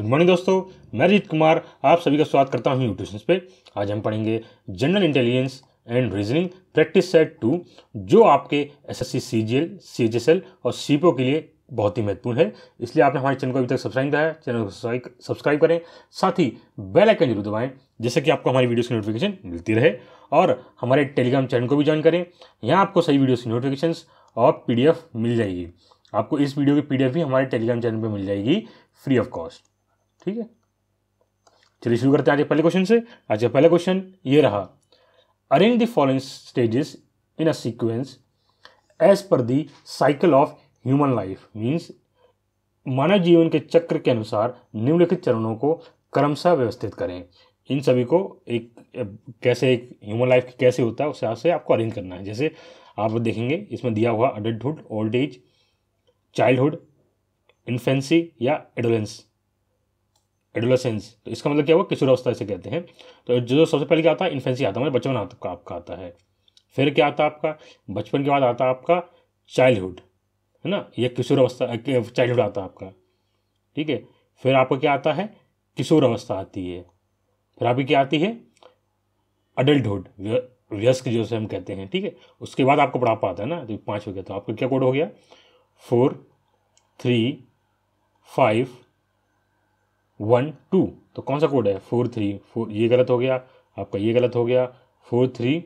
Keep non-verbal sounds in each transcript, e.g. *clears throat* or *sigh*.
Good morning दोस्तों मैं रजित कुमार आप सभी का स्वागत करता हूं चैनल पे आज हम पढ़ेंगे general intelligence and reasoning practice set two जो आपके एसएससी सीजीएल सीएचएसएल और सीपो के लिए बहुत ही महत्वपूर्ण है इसलिए आपने हमारे चैनल को अभी तक सब्सक्राइब किया है चैनल को सब्सक्राइब करें साथ ही बेल आइकन जरूर दबाएं जिससे कि आपको हमारी वीडियोस की नोटिफिकेशन मिलती रहे और हमारे टेलीग्राम चैनल को भी ज्वाइन करें यहाँ आपको सही वीडियोस की नोटिफिकेशन और पीडीएफ मिल जाएगी आपको इस वीडियो की पीडीएफ भी हमारे टेलीग्राम चैनल पर मिल जाएगी फ्री ऑफ कॉस्ट ठीक है चलिए शुरू करते हैं आज पहले क्वेश्चन से आज का पहला क्वेश्चन ये रहा arrange the following stages in a sequence as per the cycle of human life means मानव जीवन के चक्र के अनुसार निम्नलिखित चरणों को क्रमशः व्यवस्थित करें इन सभी को एक कैसे एक ह्यूमन लाइफ कैसे होता है उस हिसाब से आपको अरेंज करना है जैसे आप देखेंगे इसमें दिया हुआ adulthood old age childhood infancy या एडोलेंस एडोलसेंस तो इसका मतलब क्या हुआ किशोरावस्था इसे कहते हैं तो जो सबसे पहले क्या आता है इन्फेंसी आता है मतलब बचपन आपका आपका आता है फिर क्या आता है आपका बचपन के बाद आता है आपका चाइल्डहुड है ना यह किशोरावस्था चाइल्डहुड आता है आपका ठीक है फिर आपको क्या आता है किशोर अवस्था आती है फिर आपकी क्या आती है अडल्टहुड व्यस्क जो से हम कहते हैं ठीक है उसके बाद आपको बुढ़ापा आता है ना तो पाँच हो गया तो आपका क्या कोड हो गया four three five one two तो कौन सा कोड है फोर थ्री फोर ये गलत हो गया आपका ये गलत हो गया फोर थ्री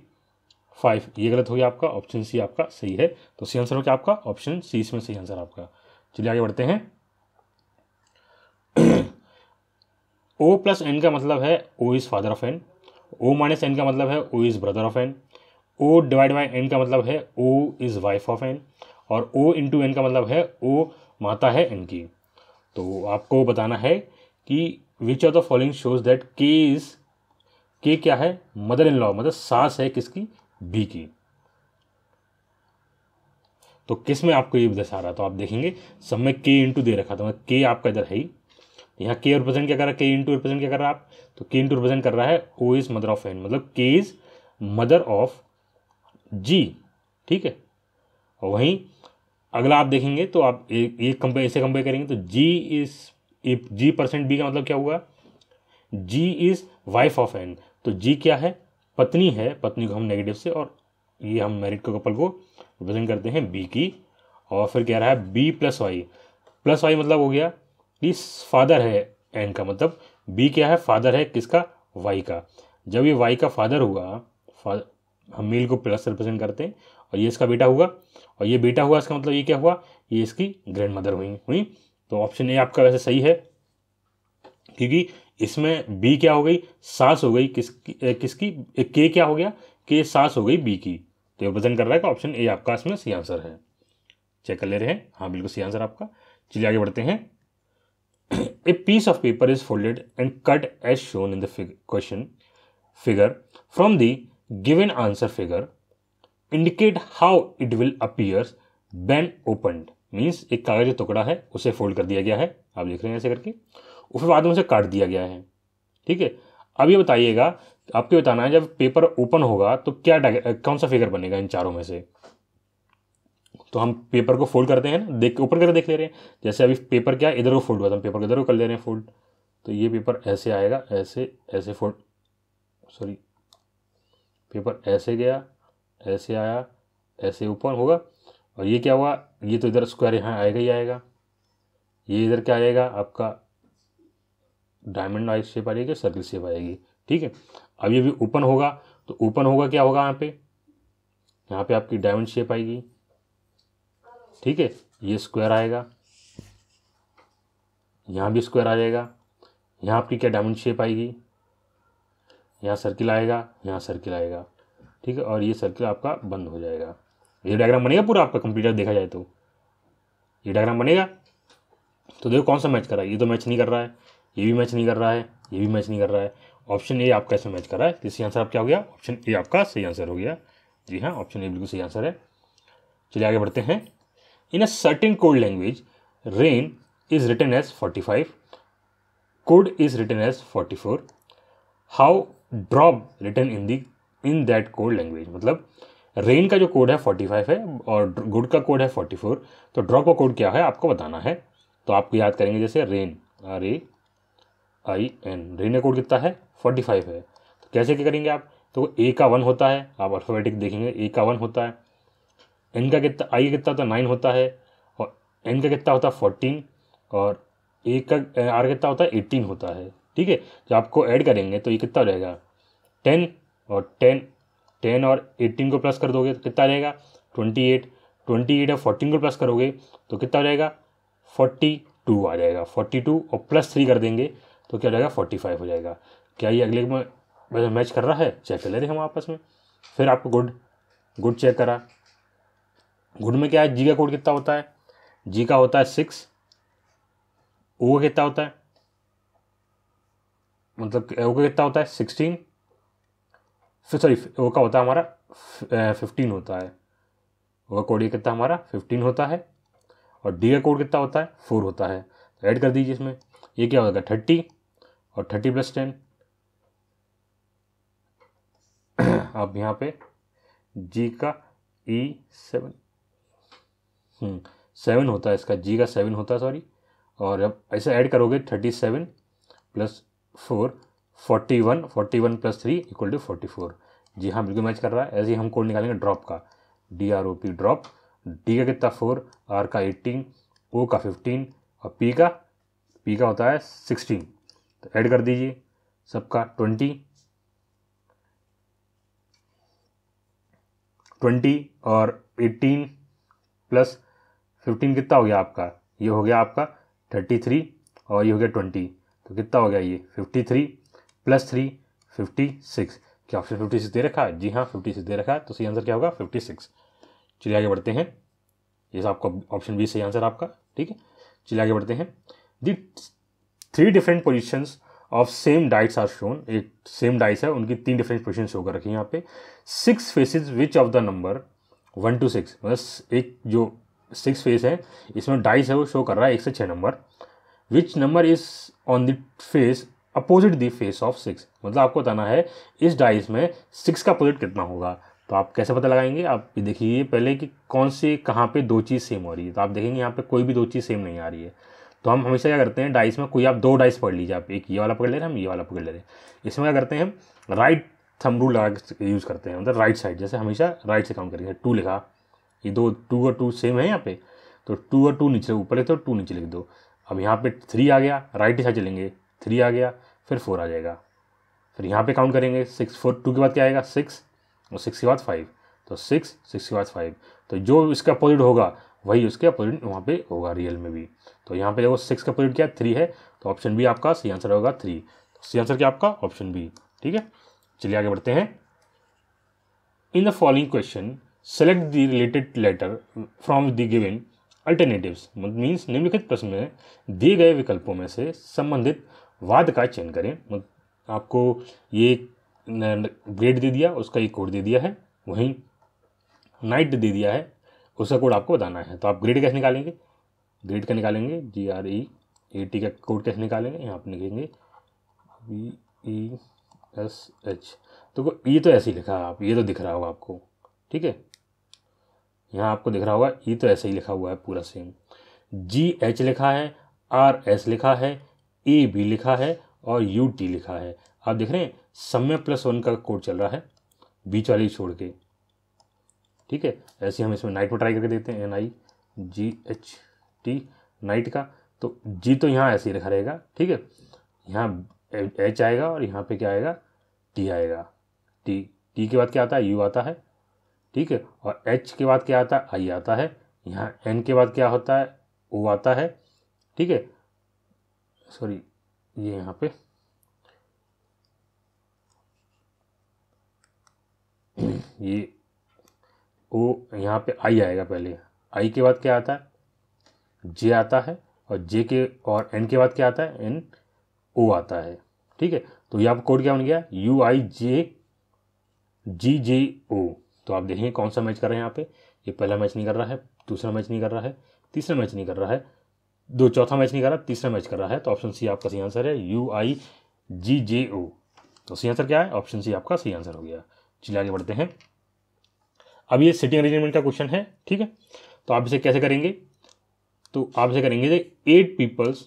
फाइव ये गलत हो गया आपका ऑप्शन सी आपका सही है तो सही आंसर हो गया आपका ऑप्शन सी इसमें सही आंसर आपका चलिए आगे बढ़ते हैं ओ प्लस एन का मतलब है O is father of N O minus N का मतलब है O is brother of N O divide by N का मतलब है O is wife of N और ओ इंटू एन का मतलब है ओ माता है एन की तो आपको बताना है कि which are the following shows that K is K क्या है मदर इन लॉ मतलब सास है किसकी बी की तो किस में आपको ये दर्शा रहा तो आप देखेंगे सब में के इंटू दे रखा था मतलब के आपका इधर है ही यहाँ के रिप्रेजेंट क्या कर रहा है के इंटू रिप्रेजेंट क्या कर रहा है आप तो के इंटू रिप्रेजेंट कर रहा है O is mother of N मतलब के इज मदर ऑफ जी ठीक है और वहीं अगला आप देखेंगे तो आप एक कंपेयर ऐसे कंपेयर करेंगे तो G is G percent B का मतलब क्या हुआ G is wife of N तो जी क्या है पत्नी है पत्नी को हम नेगेटिव से और ये हम मैरिड को कपल को रिप्रेजेंट करते हैं बी की और फिर कह रहा है B plus Y plus Y मतलब हो गया कि फादर है एन का मतलब बी क्या है फादर है किसका वाई का जब ये वाई का फादर हुआ फादर हम मेल को प्लस रिप्रेजेंट करते हैं और ये इसका बेटा हुआ और ये बेटा हुआ इसका मतलब ये क्या हुआ ये इसकी ग्रैंड मदर हुई हुई तो ऑप्शन ए आपका वैसे सही है क्योंकि इसमें बी क्या हो गई सांस हो गई किसकी किसकी के क्या हो गया के सांस हो गई बी की तो ये वजन कर रहा है ऑप्शन ए आपका इसमें सही आंसर है चेक कर ले रहे हैं हाँ बिल्कुल सही आंसर आपका चलिए आगे बढ़ते हैं a piece of paper is folded and cut as shown in the question figure from the given answer figure indicate how it will appears when opened means एक कागज़ का टुकड़ा है उसे फोल्ड कर दिया गया है आप देख रहे हैं ऐसे करके और फिर बाद में उसे काट दिया गया है ठीक है अब ये बताइएगा आपको बताना है जब पेपर ओपन होगा तो क्या कौन सा फिगर बनेगा इन चारों में से तो हम पेपर को फोल्ड करते हैं ना देख ओपन करके देख ले रहे हैं जैसे अभी पेपर क्या इधर को फोल्ड हुआ था हम पेपर को इधर को कर ले रहे हैं फोल्ड तो ये पेपर ऐसे आएगा ऐसे ऐसे फोल्ड सॉरी पेपर ऐसे गया ऐसे आया ऐसे ओपन होगा और ये क्या हुआ ये तो इधर स्क्वायर यहाँ आएगा ही आएगा ये इधर क्या आएगा आपका डायमंड आई शेप आ जाएगी सर्किल शेप आएगी ठीक है अब ये भी ओपन होगा तो ओपन होगा क्या होगा यहाँ पे यहाँ पे आपकी डायमंड शेप आएगी ठीक है ये स्क्वायर आएगा यहाँ भी स्क्वायर आ जाएगा यहाँ आपकी क्या डायमंड शेप आएगी यहाँ सर्किल आएगा यहाँ सर्किल आएगा ठीक है और ये सर्किल आपका बंद हो जाएगा ये डायग्राम बनेगा पूरा आपका कंप्यूटर देखा जाए तो ये डायग्राम बनेगा तो देखो कौन सा मैच कर रहा है ये तो मैच नहीं कर रहा है ये भी मैच नहीं कर रहा है ये भी मैच नहीं कर रहा है ऑप्शन ए आपका इसमें मैच कर रहा है इसलिए आंसर आप क्या हो गया ऑप्शन ए आपका सही आंसर हो गया जी हाँ ऑप्शन ए बिल्कुल सही आंसर है चलिए आगे बढ़ते हैं in a certain code language rain is written as forty five code is written as forty four how drop written in the in that code language मतलब रेन का जो कोड है 45 है और गुड का कोड है 44 तो ड्रॉ का कोड क्या है आपको बताना है तो आपको याद करेंगे जैसे rain R A I N rain का कोड कितना है 45 है तो कैसे क्या करेंगे आप तो ए का वन होता है आप अल्फाबेटिक देखेंगे ए का वन होता है एन का कितना आई का कितना होता है नाइन होता है और एन का कितना होता है फोर्टीन और ए का आर कितना होता है एट्टीन होता है ठीक है जब तो आपको ऐड करेंगे तो ये कितना रहेगा टेन और टेन टेन और एटीन को प्लस कर दोगे तो कितना रहेगा ट्वेंटी एट ट्वेंटी एट और फोर्टीन को प्लस करोगे तो कितना हो जाएगा फोर्टी टू आ जाएगा फोर्टी टू और प्लस थ्री कर देंगे तो क्या हो जाएगा फोर्टी फाइव हो जाएगा क्या ये अगले में मैच कर रहा है चेक कर लेते हम आपस में फिर आपको गुड गुड चेक करा गुड में क्या है जी का कोड कितना होता है जी का होता है सिक्स ओ का कितना होता है मतलब ओ का कितना होता है सिक्सटीन सॉरी का होता है हमारा फिफ्टीन होता है ओका कोड ये कितना हमारा फिफ्टीन होता है और डी का कोड कितना होता है फोर होता है तो ऐड कर दीजिए इसमें ये क्या होगा थर्टी और थर्टी प्लस टेन अब यहाँ पे जी का ई सेवन सेवन होता है इसका जी का सेवन होता है सॉरी और अब ऐसे ऐड करोगे thirty seven plus four forty one forty one plus three equal to forty four जी हाँ बिल्कुल मैच कर रहा है ऐसे ही हम कोड निकालेंगे ड्रॉप का D R O P drop D का कितना फोर आर का एट्टीन ओ का फिफ्टीन और पी का पी का होता है सिक्सटीन तो ऐड कर दीजिए सबका ट्वेंटी ट्वेंटी और एट्टीन प्लस फिफ्टीन कितना हो गया आपका ये हो गया आपका थर्टी थ्री और ये हो गया ट्वेंटी तो कितना हो गया ये fifty three plus three fifty six क्या ऑप्शन फिफ्टी सिक्स दे रखा है जी हाँ फिफ्टी सिक्स दे रखा है तो सही आंसर क्या होगा फिफ्टी सिक्स चलिए आगे बढ़ते हैं ये आपका ऑप्शन बी सही आंसर आपका ठीक है चलिए आगे बढ़ते हैं the three different positions of same dice are shown एक सेम डाइट्स है उनकी तीन डिफरेंट पोजिशन शो कर रखी है यहाँ पे six faces which of the number one two six मतलब एक जो सिक्स फेस है इसमें डाइस है वो शो कर रहा है एक से छः number which number is on the face opposite the face of six मतलब आपको बताना है इस डाइस में सिक्स का अपोजिट कितना होगा तो आप कैसे पता लगाएंगे आप देखिए पहले कि कौन से कहाँ पे दो चीज़ सेम हो रही है तो आप देखेंगे यहाँ पे कोई भी दो चीज़ सेम नहीं आ रही है तो हम हमेशा क्या करते हैं डाइस में कोई आप दो डाइस पकड़ लीजिए आप एक ये वाला पकड़ ले रहे हैं हम ये वाला पकड़ ले रहे हैं इसमें क्या करते हैं हम राइट थम रूल लगा यूज़ करते हैं मतलब राइट साइड जैसे हमेशा राइट से काम करेंगे टू लिखा ये दो टू और टू सेम है यहाँ पे तो टू और टू नीचे ऊपर लिख दो टू नीचे लिख दो अब यहाँ पे थ्री आ गया राइट साइड चलेंगे थ्री आ गया फिर फोर आ जाएगा फिर यहाँ पे काउंट करेंगे सिक्स फोर टू के बाद क्या आएगा सिक्स और सिक्स के बाद फाइव तो सिक्स सिक्स के बाद फाइव तो जो इसका अपोजिट होगा वही उसके अपोजिट वहाँ पे होगा रियल में भी तो यहाँ पे देखो सिक्स का अपोजिट क्या थ्री है तो ऑप्शन बी आपका सही आंसर होगा थ्री सी आंसर क्या आपका ऑप्शन बी ठीक है चलिए आगे बढ़ते हैं in the following question select the related letter from the given alternatives means निम्नलिखित प्रश्न में दिए गए विकल्पों में से संबंधित वाद का चयन करें आपको ये ग्रेड दे दिया उसका एक कोड दे दिया है वहीं नाइट दे दिया है उसका कोड आपको बताना है तो आप ग्रेड कैसे निकालेंगे ग्रेड का निकालेंगे G R E A T का कोड कैसे निकालेंगे यहाँ आप लिखेंगे वी ई एस एच तो ये तो ऐसे ही लिखा आप ये तो दिख रहा होगा आपको ठीक है यहाँ आपको दिख रहा होगा ये तो ऐसे ही लिखा हुआ है पूरा सेम जी एच लिखा है आर एस लिखा है ए बी लिखा है और यू टी लिखा है आप देख रहे हैं समय प्लस वन का कोड चल रहा है बीच वाली छोड़ के ठीक है ऐसे हम इसमें नाइट में ट्राई करके देते हैं N I G H T night का तो जी तो यहाँ ऐसे ही रखा रहेगा ठीक है यहाँ एच आएगा और यहाँ पे क्या आएगा टी आएगा टी टी के बाद क्या आता है यू आता है ठीक है और एच के बाद क्या आता है आई आता है यहाँ एन के बाद क्या होता है ओ आता है ठीक है सॉरी ये यहाँ पे *clears throat* ये ओ यहाँ पे आई आएगा पहले आई के बाद क्या आता है जे आता है और जे के और एन के बाद क्या आता है एन ओ आता है ठीक है तो यहाँ पर कोड क्या बन गया यू आई जे जी जे ओ तो आप देखेंगे कौन सा मैच कर रहे हैं यहाँ पे ये पहला मैच नहीं कर रहा है दूसरा मैच नहीं कर रहा है तीसरा मैच नहीं कर रहा है दो चौथा मैच नहीं कर रहा तीसरा मैच कर रहा है तो ऑप्शन सी आपका सही आंसर है यू आई जी जे ओ तो सही आंसर क्या है ऑप्शन सी आपका सही आंसर हो गया चलिए आगे बढ़ते हैं अब ये सिटिंग अरेंजमेंट का क्वेश्चन है ठीक है तो आप इसे कैसे करेंगे तो आप इसे करेंगे eight peoples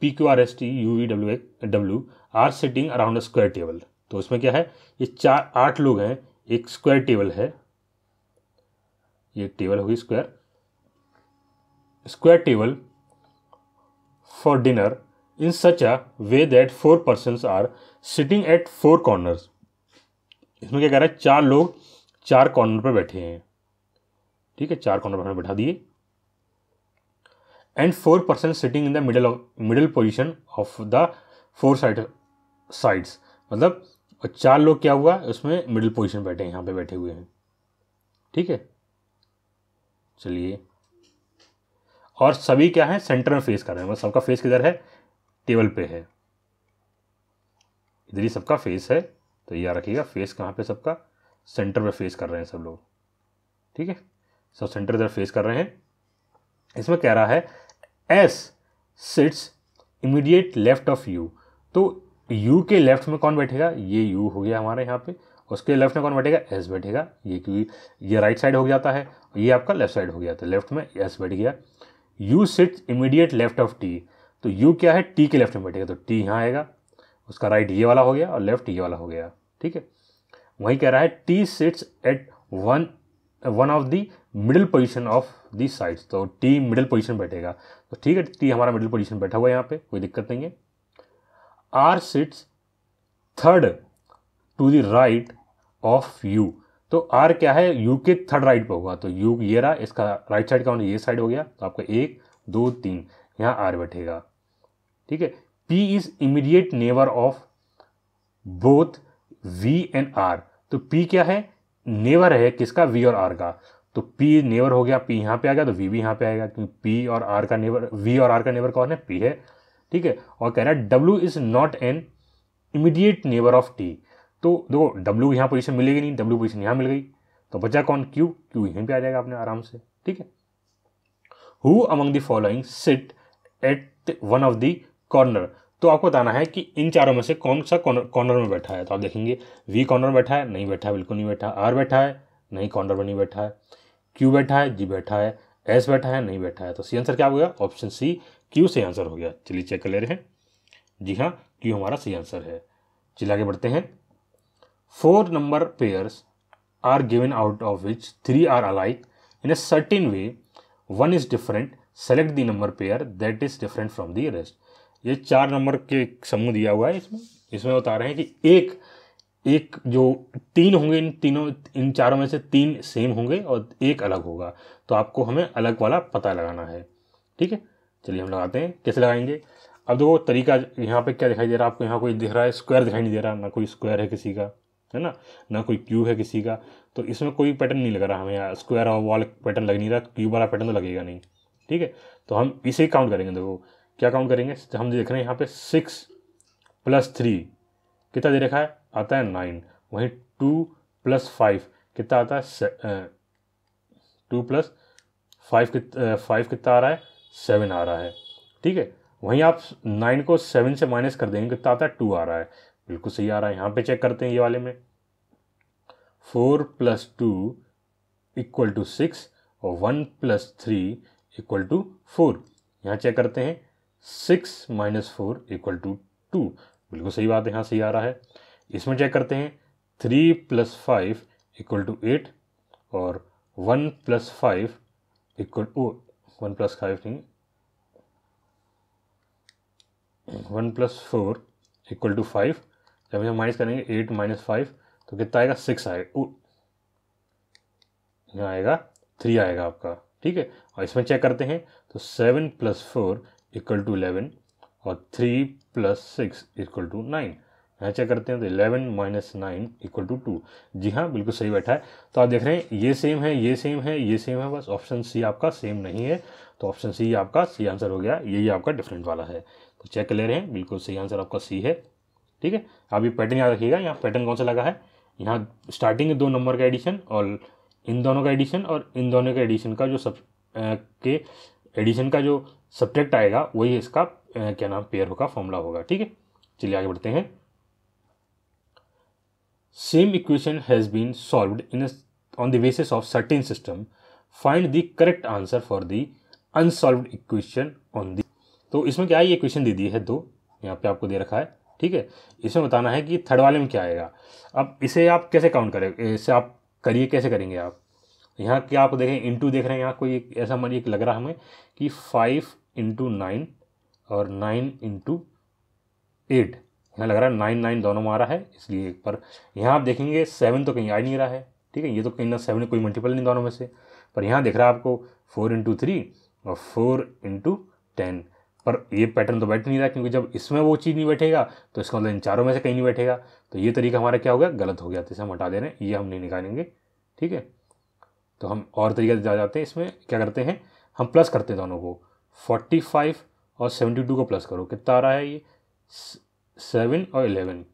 P Q R S T U V W W are sitting around a square table तो इसमें क्या है ये चार आठ लोग हैं एक स्क्वायर टेबल है ये टेबल होगी square square table for dinner in such a way that four persons are sitting at four corners इसमें क्या कह रहा है चार लोग चार कॉर्नर पर बैठे हैं ठीक है चार कॉर्नर पर बैठा दिए and four person sitting in the middle middle position of the four side sides मतलब और चार लोग क्या हुआ उसमें मिडिल पोजिशन बैठे हैं यहाँ पे बैठे हुए हैं ठीक है चलिए और सभी क्या है सेंटर में फेस कर रहे हैं मतलब सबका फेस किधर है टेबल पे है इधर ही सबका फेस है तो याद रखिएगा फेस कहाँ पे सबका सेंटर में फेस कर रहे हैं सब लोग ठीक है सब सेंटर इधर फेस कर रहे हैं इसमें कह रहा है S sits immediate left of U तो यू के लेफ्ट में कौन बैठेगा ये यू हो गया हमारे यहाँ पे उसके लेफ्ट में कौन बैठेगा एस बैठेगा ये क्योंकि ये राइट साइड हो जाता है ये आपका लेफ्ट साइड हो गया था तो लेफ्ट में एस बैठ गया U sits immediate left of T तो यू क्या है टी के लेफ्ट में बैठेगा तो टी यहाँ आएगा उसका राइट ये वाला हो गया और लेफ्ट ये वाला हो गया ठीक है वही कह रहा है T sits at one one of the middle position of the sides तो टी मिडिल पोजिशन बैठेगा तो ठीक है टी हमारा मिडिल पोजिशन बैठा हुआ है यहाँ पे कोई दिक्कत नहीं है R sits third to the right of U तो आर क्या है यू के थर्ड राइट पर होगा तो यू ये रहा इसका राइट साइड का ये साइड हो गया तो आपका एक दो तीन यहाँ आर बैठेगा ठीक है P is immediate neighbour of both V and R तो पी क्या है नेवर है किसका वी और आर का तो पी नेवर हो गया पी यहाँ पे आ गया तो वी भी यहाँ पे आएगा क्योंकि पी और आर का नेवर वी और आर का नेवर कौन है पी है ठीक है और कह रहा है W is not an immediate neighbour of T तो देखो डब्ल्यू यहाँ पोजीशन मिलेगी नहीं डब्ल्यू पोजीशन यहाँ मिल गई तो बचा कौन क्यू क्यू यहीं पे आ जाएगा आपने आराम से ठीक है who among the following sit at one of the corner तो आपको बताना है कि इन चारों में से कौन सा कॉर्नर में बैठा है तो आप देखेंगे वी कॉर्नर बैठा है नहीं बैठा है बिल्कुल नहीं बैठा आर बैठा है नहीं कॉर्नर में नहीं बैठा है क्यू बैठा है जी बैठा है एस बैठा है नहीं बैठा है तो सी आंसर क्या हो गया ऑप्शन सी क्यू सही आंसर हो गया चलिए चेक कर ले रहे हैं जी हाँ क्यू हमारा सही आंसर है चलिए आगे बढ़ते हैं Four number pairs are given out of which three are alike. In a certain way, one is different. Select the number pair that is different from the rest. ये चार नंबर के समूह दिया हुआ है इसमें इसमें बता रहे हैं कि एक एक जो तीन होंगे इन तीनों इन चारों में से तीन सेम होंगे और एक अलग होगा तो आपको हमें अलग वाला पता लगाना है ठीक है चलिए हम लगाते हैं कैसे लगाएंगे अब देखो तरीका यहाँ पे क्या दिखाई दे रहा है आपको यहाँ कोई दिख रहा है स्क्वायर दिखाई नहीं दे रहा ना कोई स्क्वायर है किसी का है ना ना कोई क्यूब है किसी का तो इसमें कोई पैटर्न नहीं लग रहा हमें यहाँ स्क्वायर वॉल पैटर्न लग नहीं रहा क्यूब वाला पैटर्न तो लगेगा नहीं ठीक है तो हम इसे काउंट करेंगे देखो क्या काउंट करेंगे हम देख रहे हैं यहाँ पे सिक्स प्लस थ्री कितना दे रखा है आता है नाइन वहीं टू प्लस फाइव कितना आता है टू प्लस फाइव कित फाइव कितना आ रहा है सेवन आ रहा है ठीक है वहीं आप नाइन को सेवन से माइनस कर देंगे कितना आता है टू आ रहा है बिल्कुल सही आ रहा है यहाँ पे चेक करते हैं ये वाले में four plus two equal to six और one plus three equal to four यहाँ चेक करते हैं six minus four equal to two बिल्कुल सही बात है यहाँ सही आ रहा है इसमें चेक करते हैं three plus five equal to eight और one plus five equal oh one plus five नहीं one plus four equal to five जब हम माइनस करेंगे एट माइनस फाइव तो कितना आएगा सिक्स आएगा यहाँ आएगा थ्री आएगा आपका ठीक है और इसमें चेक करते हैं तो seven plus four equal to eleven और three plus six equal to nine यहाँ चेक करते हैं तो eleven minus nine equal to two जी हाँ बिल्कुल सही बैठा है तो आप देख रहे हैं ये सेम है ये सेम है ये सेम है बस ऑप्शन सी आपका सेम नहीं है तो ऑप्शन सी आपका सही आंसर हो गया यही आपका डिफरेंट वाला है तो चेक ले रहे हैं बिल्कुल सही आंसर आपका सी है ठीक है आप ये पैटर्न याद रखिएगा यहाँ पैटर्न कौन सा लगा है यहाँ स्टार्टिंग के दो नंबर का एडिशन और इन दोनों का एडिशन और इन दोनों के एडिशन का जो सब के एडिशन का जो सब्जेक्ट आएगा वही इसका क्या नाम पेयर का फॉर्मूला होगा ठीक है चलिए आगे बढ़ते हैं same equation has been solve in on the basis of certain system find the correct answer for the unsolve equation on the तो इसमें क्या है ये क्वेश्चन दे दिए है दो यहाँ पे आपको दे रखा है ठीक है इसमें बताना है कि थर्ड वाले में क्या आएगा अब इसे आप कैसे काउंट करें इसे आप करिए कैसे करेंगे आप यहाँ क्या आप देखें इंटू देख रहे हैं यहाँ कोई ऐसा मान लग रहा हमें कि फाइव इंटू नाइन और नाइन इंटू एट यहाँ लग रहा है नाइन नाइन दोनों में आ रहा है इसलिए एक पर यहाँ आप देखेंगे सेवन तो कहीं आ नहीं रहा है ठीक है ये तो कहीं ना सेवन कोई मल्टीपल नहीं दोनों में से पर यहाँ देख रहा है आपको फोर इंटू थ्री और फोर इंटू टेन पर ये पैटर्न तो बैठ नहीं रहा क्योंकि जब इसमें वो चीज़ नहीं बैठेगा तो इसका मतलब इन चारों में से कहीं नहीं बैठेगा तो ये तरीका हमारा क्या हो गया गलत हो गया तो इसे हम हटा दे रहे हैं ये हम नहीं निकालेंगे ठीक है तो हम और तरीके से जा जाते हैं इसमें क्या करते हैं हम प्लस करते हैं दोनों को फोर्टी फाइव और सेवेंटी टू को प्लस करो कितना आ रहा है ये सेवन और एलेवन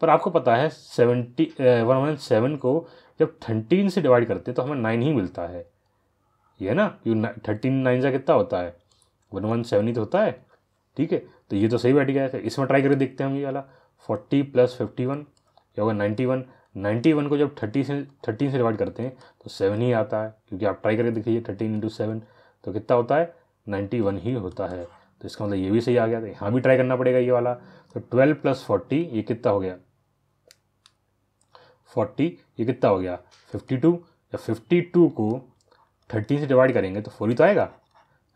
पर आपको पता है सेवेंटी वन वन सेवन को जब थर्टीन से डिवाइड करते हैं तो हमें नाइन ही मिलता है ये ना क्यों थर्टीन नाइन सा कितना होता है वन वन सेवन ही तो होता है ठीक है तो ये तो सही बैठ गया है इसमें ट्राई करके देखते हैं हम ये वाला फोर्टी प्लस फिफ्टी वन क्या होगा नाइन्टी वन नाइन्टी वन को जब थर्टी से थर्टीन से डिवाइड करते हैं तो सेवन ही आता है क्योंकि आप ट्राई करके देखिए थर्टीन इंटू सेवन तो कितना होता है नाइन्टी वन ही होता है तो इसका मतलब ये भी सही आ गया था तो यहाँ भी ट्राई करना पड़ेगा ये वाला तो ट्वेल्व प्लस फोर्टी ये कितना हो गया फोर्टी ये कितना हो गया फिफ्टी टू या फिफ्टी टू को थर्टीन से डिवाइड करेंगे तो फोर ही तो आएगा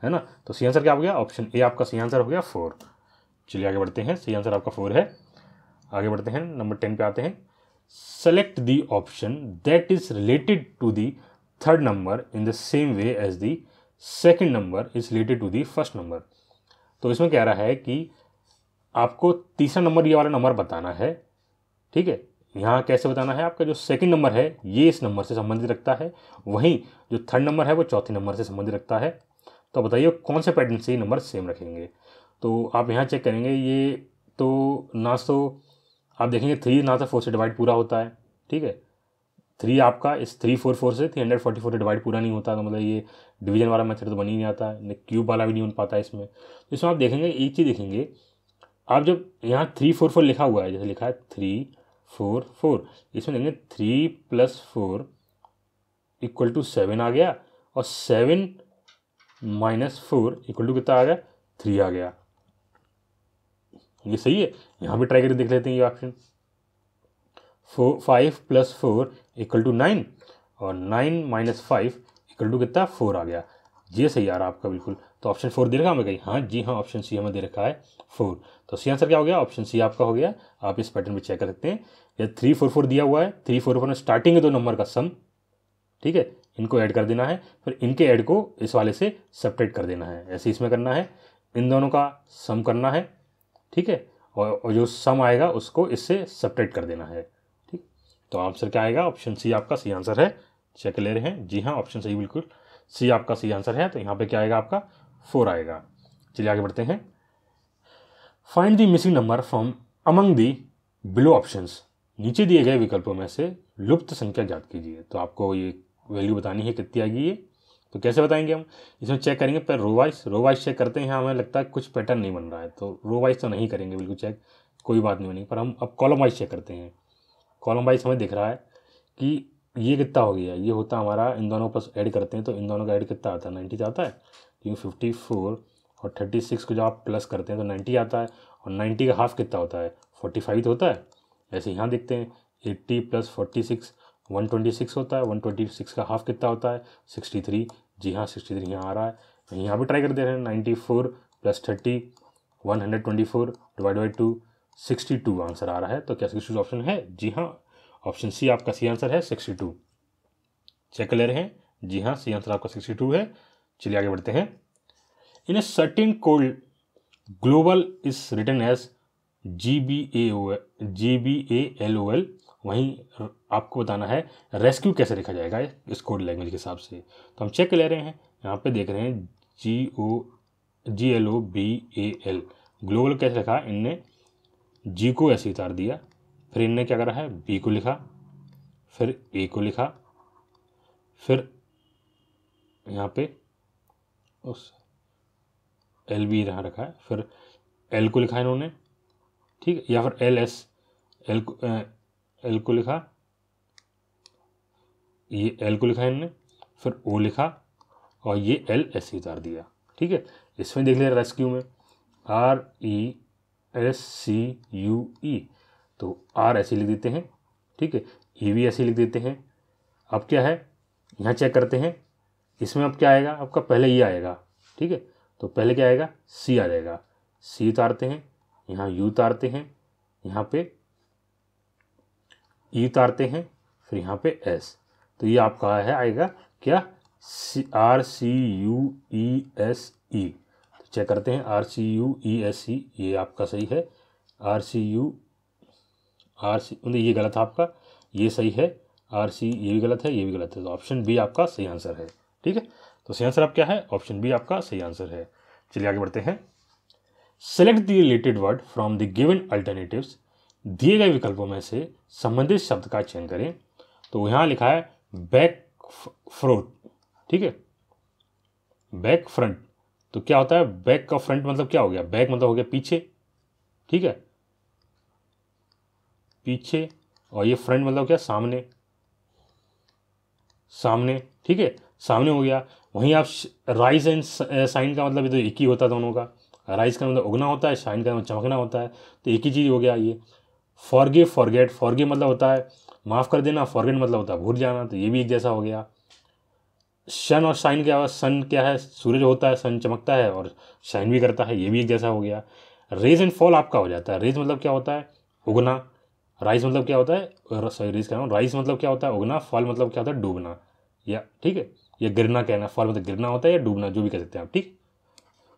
है ना तो सही आंसर क्या हो गया ऑप्शन ए आपका सही आंसर हो गया फोर चलिए आगे बढ़ते हैं सही आंसर आपका फोर है आगे बढ़ते हैं नंबर टेन पे आते हैं select the option that is related to the third number in the same way as the second number is related to the first number तो इसमें कह रहा है कि आपको तीसरा नंबर ये वाला नंबर बताना है ठीक है यहाँ कैसे बताना है आपका जो सेकंड नंबर है ये इस नंबर से संबंधित रखता है वहीं जो थर्ड नंबर है वो चौथे नंबर से संबंधित रखता है तो बताइए कौन से पैटर्न से नंबर सेम रखेंगे तो आप यहाँ चेक करेंगे ये तो ना तो आप देखेंगे थ्री ना तो फोर से डिवाइड पूरा होता है ठीक है थ्री आपका इस थ्री फोर फोर से थ्री हंड्रेड फोर्टी फोर से डिवाइड पूरा नहीं होता तो मतलब ये डिवीजन वाला मेथड तो बन ही नहीं आता है क्यूब वाला भी नहीं बन पाता है इसमें तो इसमें आप देखेंगे एक चीज़ देखेंगे आप जब यहाँ थ्री फोर फोर लिखा हुआ है जैसे लिखा है थ्री फोर फोर इसमें देखेंगे three plus four equal to seven आ गया और seven minus four equal to कितना आ गया थ्री आ गया ये सही है यहाँ भी ट्राई करके देख लेते हैं ये option four five plus four equal to nine और nine minus five equal to कितना फोर आ गया ये सही आ रहा आपका बिल्कुल तो ऑप्शन फोर दे रखा हमें कहीं हाँ जी हाँ ऑप्शन सी हमें दे रखा है फोर तो सी आंसर क्या हो गया ऑप्शन सी आपका हो गया आप इस पैटर्न पर चेक कर सकते हैं या थ्री फोर फोर दिया हुआ है थ्री फोर फोर में स्टार्टिंग है दो नंबर का सम ठीक है इनको ऐड कर देना है फिर इनके ऐड को इस वाले से सेपरेट कर देना है ऐसे इसमें करना है इन दोनों का सम करना है ठीक है और जो सम आएगा उसको इससे सेपरेट कर देना है ठीक तो आंसर क्या आएगा ऑप्शन सी आपका सी आंसर है चेक ले रहे हैं जी हाँ ऑप्शन सही बिल्कुल सी आपका सही आंसर है तो यहाँ पे क्या आएगा आपका फोर आएगा चलिए आगे बढ़ते हैं find the missing number from among the below options नीचे दिए गए विकल्पों में से लुप्त संख्या ज्ञात कीजिए तो आपको ये वैल्यू बतानी है कितनी आएगी ये तो कैसे बताएंगे हम इसमें चेक करेंगे पर row wise row wise check करते हैं हमें लगता है कुछ पैटर्न नहीं बन रहा है तो रो वाइज तो नहीं करेंगे बिल्कुल चेक कोई बात नहीं बनेगी पर हम अब कॉलम वाइज चेक करते हैं कॉलम वाइज हमें दिख रहा है कि ये कितना हो गया ये होता हमारा इन दोनों प्लस ऐड करते हैं तो इन दोनों का ऐड कितना आता है नाइन्टी आता है क्योंकि फिफ्टी फोर और थर्टी सिक्स को जब आप प्लस करते हैं तो नाइन्टी आता है और नाइन्टी का हाफ कितना होता है फोर्टी फाइव तो होता है ऐसे यहाँ देखते हैं एट्टी प्लस फोर्टी सिक्स 126 होता है 126 का हाफ कितना होता है 63 जी हाँ 63 थ्री यहाँ आ रहा है यहाँ भी ट्राई कर दे रहे हैं 94 plus thirty one hundred twenty four divide by two sixty two answer आ रहा है तो क्या सिक्सटी टू ऑप्शन है जी हाँ ऑप्शन सी आपका सी आंसर है सिक्सटी टू चेक कर ले रहे हैं जी हाँ सी आंसर आपका सिक्सटी टू है चलिए आगे बढ़ते हैं in a certain code global is written as G B A O G B A L O L वहीं आपको बताना है रेस्क्यू कैसे लिखा जाएगा इस कोड लैंग्वेज के हिसाब से तो हम चेक कर ले रहे हैं यहाँ पे देख रहे हैं G O G L O B A L global कैसे लिखा इनने जी को ऐसे उतार दिया फिर इनने क्या करा है बी को लिखा फिर ए को लिखा फिर यहाँ पे उस एल बी यहाँ रखा है फिर एल को लिखा इन्होंने ठीक है या फिर एल एस एल को एल को लिखा ये एल को लिखा है इनने फिर ओ लिखा और ये एल एस सी उतार दिया ठीक है इसमें देख लिया रेस्क्यू में R E S C U E तो आर ऐसे लिख देते हैं ठीक है ई e, वी ऐसे लिख देते हैं अब क्या है यहाँ चेक करते हैं इसमें अब क्या आएगा आपका पहले ये e आएगा ठीक है तो पहले क्या आएगा सी आ जाएगा सी उतारते हैं यहाँ यू उतारते हैं यहाँ पे ई e उतारते हैं फिर यहाँ पे एस तो ये आपका है आएगा क्या C R C U E S E तो चेक करते हैं R C U E S E ये आपका सही है R C U R C ये गलत है आपका ये सही है आर सी ये भी गलत है ये भी गलत है तो ऑप्शन बी आपका सही आंसर है ठीक है तो सही आंसर आप क्या है ऑप्शन बी आपका सही आंसर है चलिए आगे बढ़ते हैं select the related word from the given alternatives दिए गए विकल्पों में से संबंधित शब्द का चयन करें तो यहाँ लिखा है बैक फ्रोट ठीक है बैक फ्रंट तो क्या होता है बैक का फ्रंट मतलब क्या हो गया बैक मतलब हो गया पीछे ठीक है पीछे और ये फ्रंट मतलब क्या सामने सामने ठीक है सामने हो गया वहीं आप राइज एंड साइन का मतलब तो एक ही होता है दोनों का राइज का मतलब उगना होता है साइन का मतलब चमकना होता है तो एक ही चीज़ हो गया ये फॉरगे फॉरगेट फॉरगे मतलब होता है माफ़ कर देना फॉरगेट मतलब होता है भूल जाना तो ये भी एक जैसा हो गया शन और शाइन क्या सन क्या है सूरज होता है सन चमकता है और शाइन भी करता है ये भी एक जैसा हो गया रेज एंड फॉल आपका हो जाता है रेज मतलब क्या होता है उगना राइस मतलब क्या होता है सॉरी रेज कह रहा हूँ राइस मतलब क्या होता है उगना फॉल मतलब क्या होता है डूबना या ठीक है या गिरना कहना फॉल मतलब गिरना होता है या डूबना जो भी कह सकते हैं आप ठीक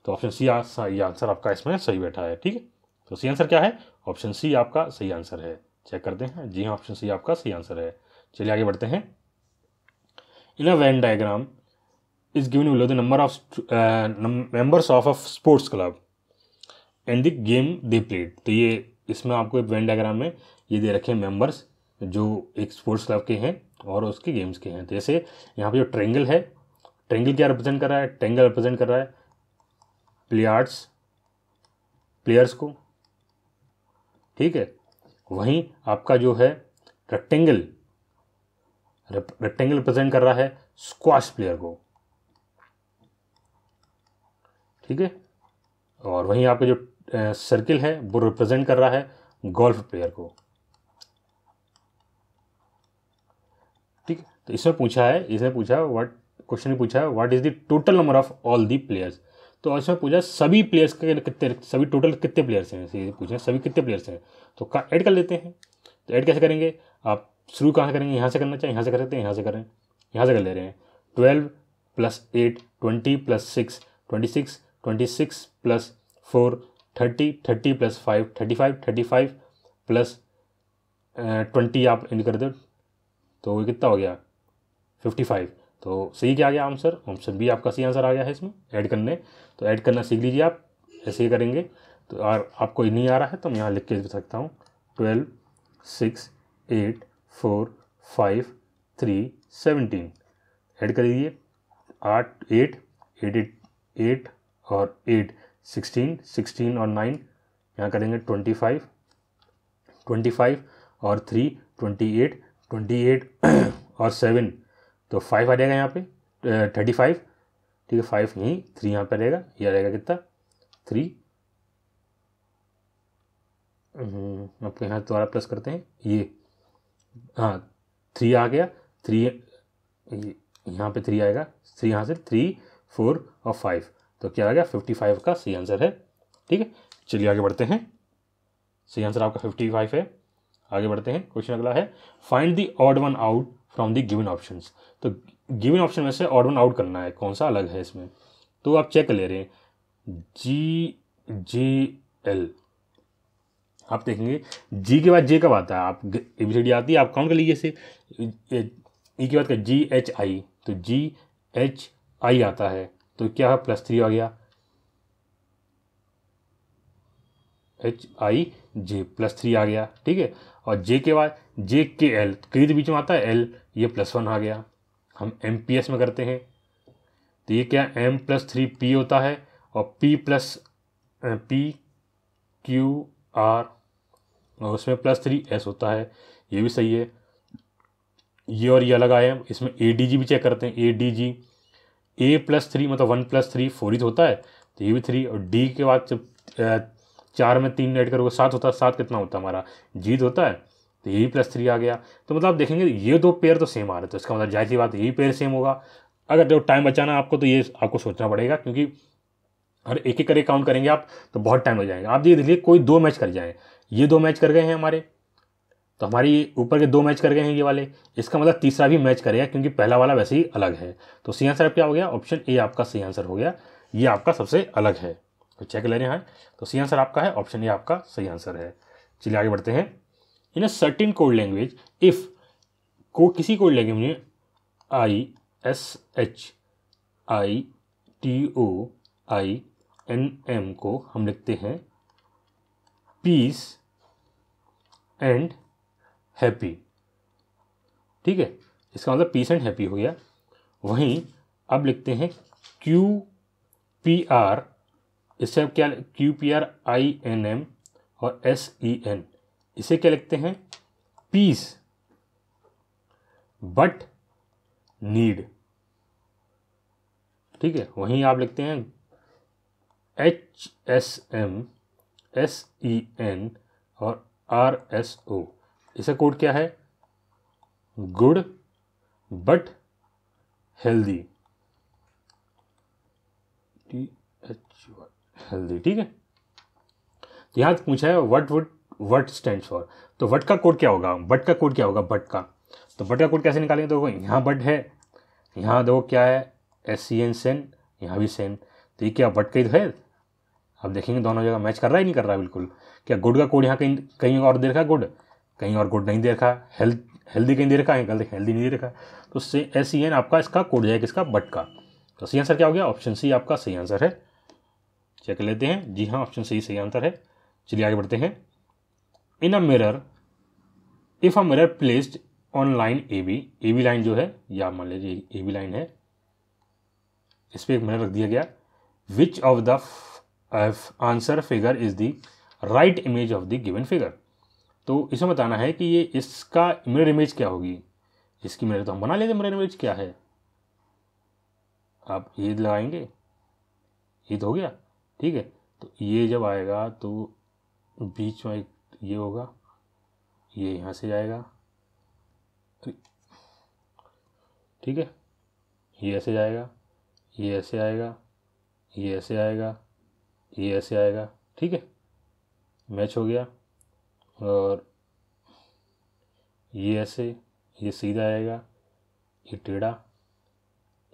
तो ऑप्शन सी आंसर आपका इसमें सही बैठा है ठीक है तो सी आंसर क्या है ऑप्शन सी आपका सही आंसर है चेक करते हैं जी हाँ ऑप्शन सी आपका सही आंसर है चलिए आगे बढ़ते हैं in a Venn diagram is given below the number of members of a sports club and the game they played तो ये इसमें आपको एक वैन डायग्राम में ये दे रखे हैं मेम्बर्स जो एक स्पोर्ट्स क्लब के हैं और उसके गेम्स के हैं तो जैसे यहाँ पे जो ट्रेंगल है ट्रेंगल क्या रिप्रेजेंट कर रहा है ट्रेंगल रिप्रेजेंट कर रहा है प्लेयर्स प्लेयर्स को ठीक है वहीं आपका जो है रेक्टेंगल रेक्टेंगल रिप्रेजेंट कर रहा है स्क्वाश प्लेयर को ठीक है और वहीं आपका जो सर्किल है वो रिप्रेजेंट कर रहा है गोल्फ प्लेयर को ठीक है तो इसमें पूछा है इसमें पूछा व्हाट क्वेश्चन पूछा है what is the total number of all the players तो ऐसा पूछा सभी प्लेयर्स के कितने सभी टोटल कितने प्लेयर्स हैं पूछा सभी कितने प्लेयर्स हैं तो ऐड कर लेते हैं तो ऐड कैसे करेंगे आप शुरू कहाँ से करेंगे यहाँ से करना चाहिए यहाँ से कर सकते हैं यहाँ से करें यहाँ से कर ले रहे हैं twelve plus eight twenty plus six twenty six twenty six plus four thirty thirty plus five thirty five thirty five plus twenty आप इंड कर दो तो कितना हो गया फिफ्टी फाइव तो सही क्या आ गया आंसर ऑप्शन बी आपका सही आंसर आ गया है इसमें ऐड करने तो ऐड करना सीख लीजिए आप ऐसे ही करेंगे तो और आपको नहीं आ रहा है तो मैं यहाँ लिख के दे सकता हूँ twelve six eight four five three seventeen add कर दीजिए आठ एट एट एट एट और एट सिक्सटीन सिक्सटीन और नाइन यहाँ करेंगे ट्वेंटी फाइव ट्वेंटी फाइव और three twenty eight twenty eight और सेवन तो फाइव आ जाएगा यहाँ पे थर्टी फाइव ठीक है फाइव यहीं थ्री यहाँ पे रहेगा आ रहेगा कितना थ्री आपके यहाँ दोबारा प्लस करते हैं ये हाँ थ्री आ गया थ्री यहाँ पे थ्री आएगा थ्री यहाँ से थ्री फोर और फाइव तो क्या आ गया फिफ्टी फाइव का सही आंसर है ठीक है चलिए आगे बढ़ते हैं सही आंसर आपका फिफ्टी फाइव है आगे बढ़ते हैं क्वेश्चन अगला है find the odd one out from the given option तो गिवन ऑप्शन में से ऑर्ड वन आउट करना है कौन सा अलग है इसमें तो आप चेक ले रहे हैं जी जे एल आप देखेंगे जी के बाद जे कब आता है आप एबीसीडी आती है आप काउंट कर लीजिए इसे ई e के बाद का जी एच आई तो जी एच आई आता है तो क्या है प्लस थ्री आ गया H I J plus three आ गया ठीक है और जे के बाद जे के एल कई के बीच में आता है एल ये प्लस वन आ गया हम एम पी एस में करते हैं तो ये क्या एम प्लस थ्री पी होता है और P plus P Q R और उसमें प्लस थ्री एस होता है ये भी सही है ये और ये अलग आए हैं इसमें ए डी जी भी चेक करते हैं A D G A plus three मतलब वन प्लस थ्री फोरिथ तो होता है तो ये भी थ्री और डी के बाद जब चार में तीन ऐड करोगे सात होता है सात कितना होता है हमारा जीत होता है तो ये प्लस थ्री आ गया तो मतलब आप देखेंगे ये दो पेयर तो सेम आ रहे तो इसका मतलब जाहिर सी बात यही पेयर सेम होगा अगर जो टाइम बचाना आपको तो ये आपको सोचना पड़ेगा क्योंकि अगर एक एक करके काउंट करेंगे आप तो बहुत टाइम हो जाएगा आप देख देखिए कोई दो मैच कर जाए ये दो मैच कर गए हैं हमारे तो हमारी ऊपर के दो मैच कर गए हैं ये वाले इसका मतलब तीसरा भी मैच करेगा क्योंकि पहला वाला वैसे ही अलग है तो सी आंसर क्या हो गया ऑप्शन ए आपका सी आंसर हो गया ये आपका सबसे अलग है तो चेक रहे हैं तो सी आंसर आपका है ऑप्शन ये आपका सही आंसर है चलिए आगे बढ़ते हैं in a certain code language if को किसी कोड लैंग्वेज में I S H I T O I N M को हम लिखते हैं पीस एंड हैप्पी ठीक है इसका मतलब पीस एंड हैप्पी हो गया वहीं अब लिखते हैं क्यू पी आर इससे हम क्या Q P R I N M और एस ई एन इसे क्या लिखते हैं पीस बट नीड ठीक है वहीं आप लिखते हैं H S M S E N और आर एस ओ इसका कोड क्या है good but healthy T H Y healthy ठीक है तो यहाँ पूछा है what would what stand for तो वट का कोड क्या होगा बट का कोड क्या होगा बट का तो बट का कोड कैसे निकालेंगे तो यहाँ बट है यहाँ देखो क्या है एस सी एन सेन यहाँ भी सेन तो ये क्या बट का ही तो है अब देखेंगे दोनों जगह मैच कर रहा है नहीं कर रहा है बिल्कुल क्या गुड का कोड यहाँ कहीं कहीं और दे रखा है गुड कहीं और गुड नहीं दे रखा हेल्थ हेल्दी कहीं दे रखा है हेल्दी नहीं दे रखा तो एस सी एन आपका इसका कोड जाएगा किसका बट का तो सही आंसर क्या हो गया ऑप्शन सी आपका सही आंसर है चेक कर लेते हैं जी हाँ ऑप्शन सही सही आंसर है चलिए आगे बढ़ते हैं in a mirror if a mirror placed on line A B A B line जो है या मान लीजिए ए बी लाइन है इस पर एक मिरर रख दिया गया which of the answer figure is the right image of the given figure तो इसमें बताना है कि ये इसका मिरर इमेज क्या होगी इसकी मिरर तो हम बना लेते मिरर इमेज क्या है आप ये लगाएंगे ये तो हो गया ठीक है तो ये जब आएगा तो बीच में एक ये होगा ये यहाँ से जाएगा ठीक है ये ऐसे जाएगा ये ऐसे आएगा ये ऐसे आएगा ये ऐसे आएगा ठीक है मैच हो गया और ये ऐसे ये सीधा आएगा ये टेढ़ा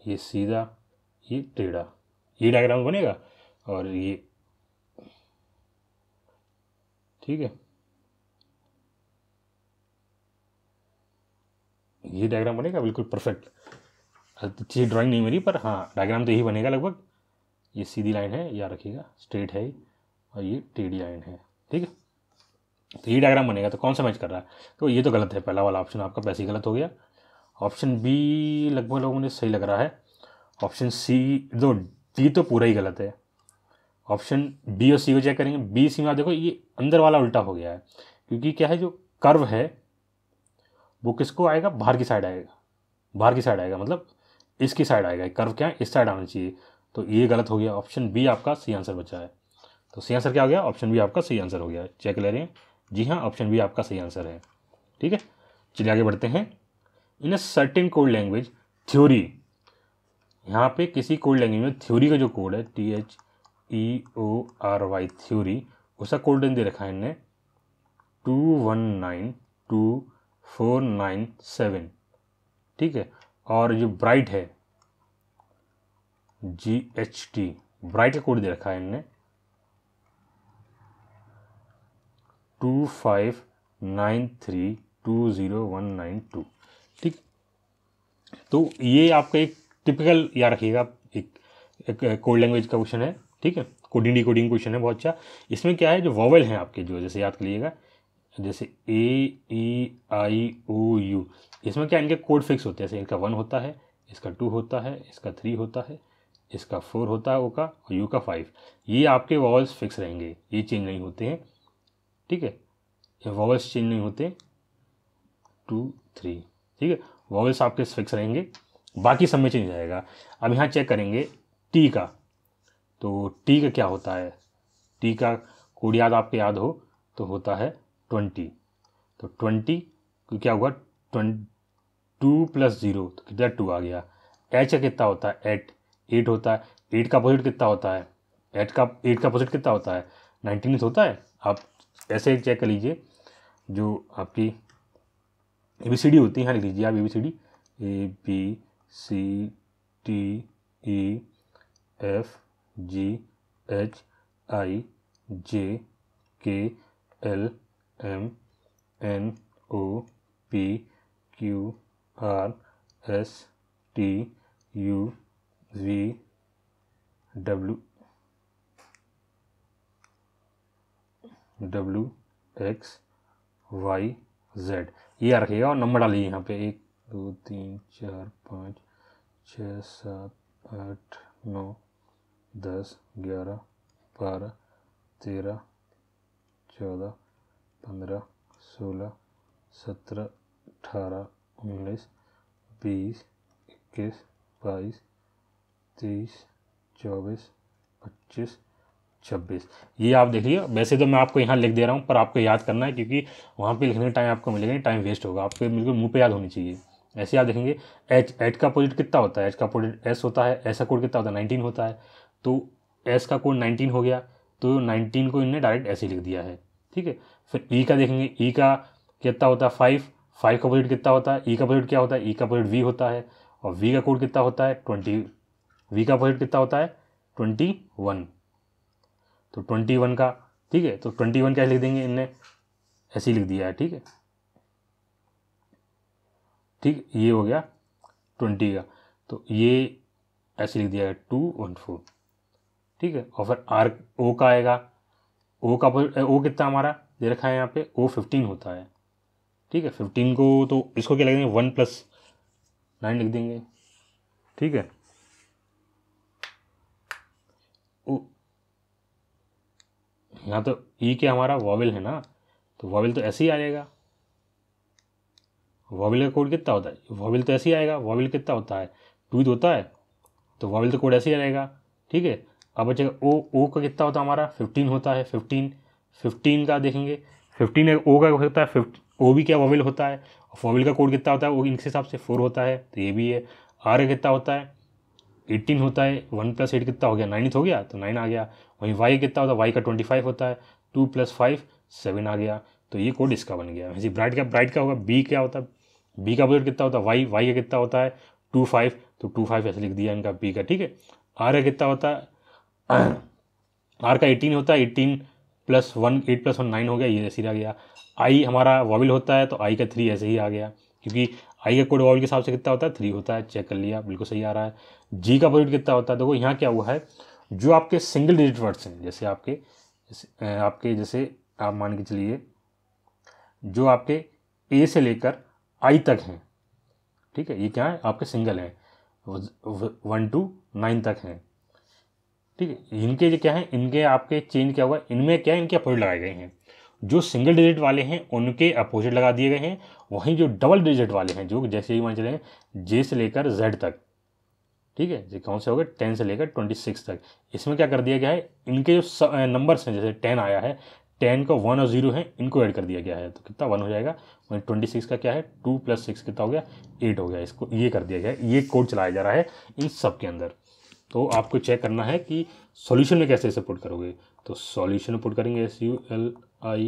ये सीधा ये टेढ़ा ये डायग्राम बनेगा और ये ठीक है ये डायग्राम बनेगा बिल्कुल परफेक्ट अच्छी ड्राइंग नहीं मेरी पर हाँ डायग्राम तो यही बनेगा लगभग ये सीधी लाइन है या रखिएगा स्ट्रेट है और ये टेढ़ी लाइन है ठीक है तो ये डायग्राम बनेगा तो कौन सा मैच कर रहा है तो ये तो गलत है पहला वाला ऑप्शन आपका पैसे गलत हो गया ऑप्शन बी लगभग लोगों ने सही लग रहा है ऑप्शन सी दो डी तो पूरा ही गलत है ऑप्शन बी और सी को चेक करेंगे बी सी में देखो ये अंदर वाला उल्टा हो गया है क्योंकि क्या है जो कर्व है वो किसको आएगा बाहर की साइड आएगा बाहर की साइड आएगा मतलब इसकी साइड आएगा कर्व क्या है इस साइड आना चाहिए तो ये गलत हो गया ऑप्शन बी आपका सी आंसर बचा है तो सी आंसर क्या हो गया ऑप्शन बी आपका सही आंसर हो गया चेक ले रहे हैं जी हाँ ऑप्शन बी आपका सही आंसर है ठीक है चलिए आगे बढ़ते हैं in a certain code language theory यहाँ पे किसी कोड लैंग्वेज में थ्योरी का जो कोड है T H E O R Y theory उसका कोल्ड दे रखा है इनने two one nine two four nine seven ठीक है और जो ब्राइट है जी एच टी ब्राइट का कोड दे रखा है इनने two five nine three two zero one nine two ठीक तो ये आपका एक टिपिकल याद रखिएगा एक, एक, एक कोड लैंग्वेज का क्वेश्चन है ठीक है कोडिंग डी कोडिंग क्वेश्चन है बहुत अच्छा इसमें क्या है जो वॉवल हैं आपके जो जैसे याद करिएगा जैसे ए ई आई ओ यू इसमें क्या इनके कोड फिक्स होते हैं जैसे इनका वन होता है इसका टू होता है इसका थ्री होता है इसका फोर होता है ओ का और यू का फाइव ये आपके वॉवल्स फिक्स रहेंगे ये चेंज नहीं होते हैं ठीक है ये वॉवल्स चेंज नहीं होते टू थ्री ठीक है वॉवल्स आपके फिक्स रहेंगे बाकी सब में चेंज आएगा अब यहाँ चेक करेंगे टी का तो टी का क्या होता है टी का कोड याद आपको याद हो तो होता है ट्वेंटी तो ट्वेंटी क्या हुआ ट्वेंट टू प्लस ज़ीरो तो कितना टू आ गया एच का कितना होता है एट एट होता है एट का अपोजिट कितना होता है एट का एट का अपोजिट कितना होता है नाइनटीन होता है आप ऐसे चेक कर लीजिए जो आपकी ए बी सी डी होती है हाँ, लिख लीजिए आप A B C D A B C T E F G H I J K L M N O P Q R S T U V W W X Y Z ये आ रखिएगा और number डालिए यहाँ पे एक दो तीन चार पाँच छः सात आठ नौ दस ग्यारह बारह तेरह चौदह पंद्रह सोलह सत्रह अठारह उन्नीस बीस इक्कीस बाईस तेईस चौबीस पच्चीस छब्बीस ये आप देखिए वैसे तो मैं आपको यहाँ लिख दे रहा हूँ पर आपको याद करना है क्योंकि वहाँ पे लिखने टाइम आपको मिलेगा टाइम वेस्ट होगा आपको बिल्कुल मुँह पे याद होनी चाहिए ऐसे आप देखेंगे एच एच का अपोजिट कितना होता है एच का अपोजिट एस होता है ऐसा कोड कितना होता है नाइनटीन होता है तो एस का कोड नाइनटीन हो गया तो नाइनटीन को इनने डायरेक्ट ऐसे लिख दिया है ठीक है फिर ई e का देखेंगे ई e का कितना होता है फाइव फाइव का पोजिट कितना होता है ई e का पोजिट क्या होता है ई e का पोजिट वी होता है और वी का कोड कितना होता है ट्वेंटी वी का पोजिट कितना होता है ट्वेंटी वन तो ट्वेंटी वन का ठीक है तो ट्वेंटी वन क्या लिख देंगे इनने ऐसे ही लिख दिया है ठीक है ठीक ये हो गया ट्वेंटी का तो ये ऐसे लिख दिया है टू वन फोर ठीक है और फिर आर ओ का आएगा ओ का ओ कितना हमारा दे रखा है यहाँ पे ओ फिफ्टीन होता है ठीक है फिफ्टीन को तो इसको क्या लगेंगे वन प्लस नाइन लिख देंगे ठीक है ओ यहाँ तो ई e के हमारा वॉवल है ना तो वॉवल तो ऐसे ही आ जाएगा वॉवल का कोड कितना होता है वॉवल तो ऐसे ही आएगा वॉवल कितना होता है टूथ होता है तो वॉवल तो कोड ऐसे ही आएगा ठीक है अब बचे ओ ओ का कितना होता है हमारा फिफ्टीन होता है फिफ्टीन फिफ्टीन का देखेंगे फिफ्टीन ओ का होता है फिफ्ट ओ भी क्या वोविल होता है और वोविल का कोड कितना होता है वो इनके हिसाब से फोर होता है तो ये भी है आर का कितना होता है एट्टीन होता है वन प्लस एट कितना हो गया नाइन्थ हो गया तो नाइन आ गया वहीं वाई कितना होता है वाई का ट्वेंटी फाइव होता है टू प्लस फाइव सेवन आ गया तो ये कोड इसका बन गया वैसे ब्राइट का ब्राइट का होगा बी क्या होता है बी का बजट कितना होता है वाई वाई का कितना होता है टू फाइव तो टू फाइव ऐसे लिख दिया इनका बी का ठीक है आर का कितना होता है आर हाँ। का एटीन होता है eighteen plus one eight plus one nine हो गया ये ऐसे ही आ गया आई हमारा वॉबिल होता है तो आई का थ्री ऐसे ही आ गया क्योंकि आई का कोड वॉबिल के हिसाब से कितना होता है थ्री होता है चेक कर लिया बिल्कुल सही आ रहा है जी का पोजिट कितना होता है देखो यहाँ क्या हुआ है जो आपके सिंगल डिजिट वर्ड्स हैं जैसे आपके आपके जैसे आप मान के चलिए जो आपके ए से लेकर आई तक हैं ठीक है ये क्या है आपके सिंगल हैं वन टू नाइन तक हैं ठीक है इनके जो क्या है इनके आपके चेंज क्या हुआ इनमें क्या है इनके अपोजिट लगाए गए हैं जो सिंगल डिजिट वाले हैं उनके अपोजिट लगा दिए गए हैं वहीं जो डबल डिजिट वाले हैं जो जैसे ही मान चले जे से लेकर जेड तक ठीक है ये कौन से हो गए टेन से लेकर ट्वेंटी सिक्स तक इसमें क्या कर दिया गया है इनके जो नंबर्स हैं जैसे टेन आया है टेन का वन और जीरो है इनको ऐड कर दिया गया है तो कितना वन हो जाएगा वहीं ट्वेंटी सिक्स का क्या है टू प्लस सिक्स कितना हो गया एट हो गया इसको ये कर दिया गया है ये कोड चलाया जा रहा है इन सब के अंदर तो आपको चेक करना है कि सॉल्यूशन में कैसे इसे पुट करोगे तो सॉल्यूशन पुट करेंगे S U L I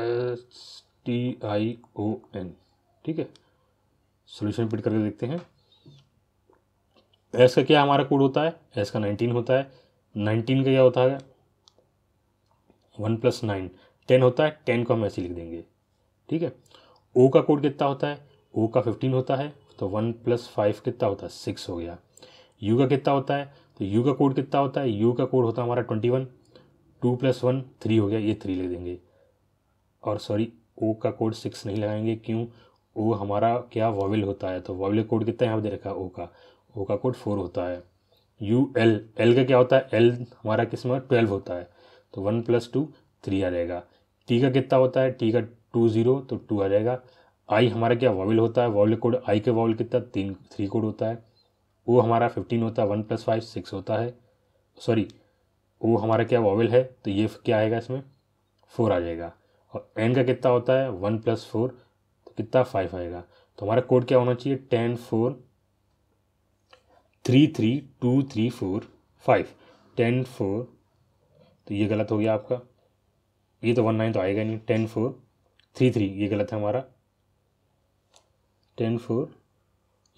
S T I O N ठीक है सोल्यूशन पुट करके देखते हैं एस का क्या हमारा कोड होता है एस का नाइनटीन होता है नाइनटीन का क्या होता है वन प्लस नाइन टेन होता है टेन को हम ऐसे लिख देंगे ठीक है ओ का कोड कितना होता है ओ का फिफ्टीन होता है तो वन प्लस फाइव कितना होता है सिक्स हो गया यू का कितना होता है तो यू का कोड कितना होता है यू का कोड होता है हमारा twenty one two plus one three हो गया ये थ्री ले देंगे और सॉरी ओ का कोड सिक्स नहीं लगाएंगे क्यों ओ हमारा क्या वॉविल होता है तो वॉविल कोड कितना यहाँ पर दे रखा है ओ का ओ का कोड फोर होता है यू एल एल का क्या होता है एल हमारा किस में ट्वेल्व होता है तो वन प्लस टू थ्री आ जाएगा टी का कितना होता है टी का टू ज़ीरो तो टू आ जाएगा आई हमारा क्या वॉवल होता है वॉवल कोड आई के वॉवल कितना तीन थ्री कोड होता है ओ हमारा फिफ्टीन होता है वन प्लस फाइव सिक्स होता है सॉरी ओ हमारा क्या वॉवल है तो ये क्या आएगा इसमें फोर आ जाएगा और एन का कितना होता है वन प्लस फोर तो कितना फाइव आएगा तो हमारा कोड क्या होना चाहिए ten four three three two three four five ten four तो ये गलत हो गया आपका ये तो वन नाइन तो आएगा नहीं टेन फोर थ्री थ्री ये गलत है हमारा टेन फोर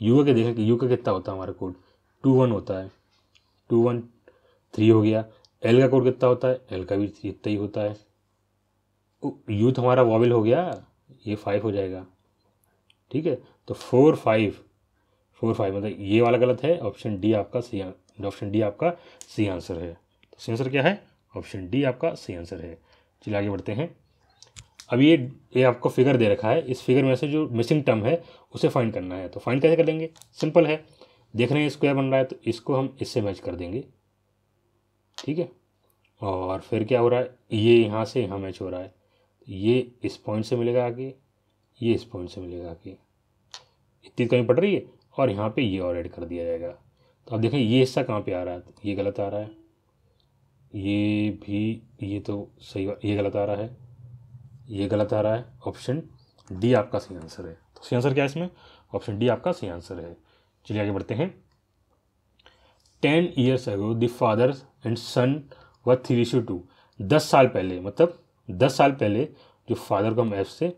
यू का देखा कि यू का कितना होता है हमारा कोड टू वन होता है टू वन थ्री हो गया एल का कोड कितना होता है एल का भी थ्री इतना ही होता है यू तो हमारा वॉबल हो गया ये फाइव हो जाएगा ठीक है तो फोर फाइव फोर फाइव मतलब ये वाला गलत है ऑप्शन डी आपका सी ऑप्शन डी आपका सी आंसर है तो सी आंसर क्या है ऑप्शन डी आपका सी आंसर है चलिए आगे बढ़ते हैं अब ये ये आपको फिगर दे रखा है इस फिगर में से जो मिसिंग टर्म है उसे फाइंड करना है तो फाइंड कैसे कर लेंगे सिंपल है देख रहे हैं स्क्वायर बन रहा है तो इसको हम इससे मैच कर देंगे ठीक है और फिर क्या हो रहा है ये यहाँ से यहाँ मैच हो रहा है ये इस पॉइंट से मिलेगा आगे ये इस पॉइंट से मिलेगा आगे इतनी कमी पड़ रही है और यहाँ पे ये और ऐड कर दिया जाएगा तो अब देखें ये हिस्सा कहाँ पे आ रहा है ये गलत आ रहा है ये भी ये तो सही ये गलत आ रहा है ये गलत आ रहा है ऑप्शन डी आपका सही आंसर है तो सही आंसर क्या है इसमें ऑप्शन डी आपका सही आंसर है चलिए आगे बढ़ते हैं ten years ago the father and son was three ratio two दस साल पहले मतलब दस साल पहले जो फादर को हम एफ से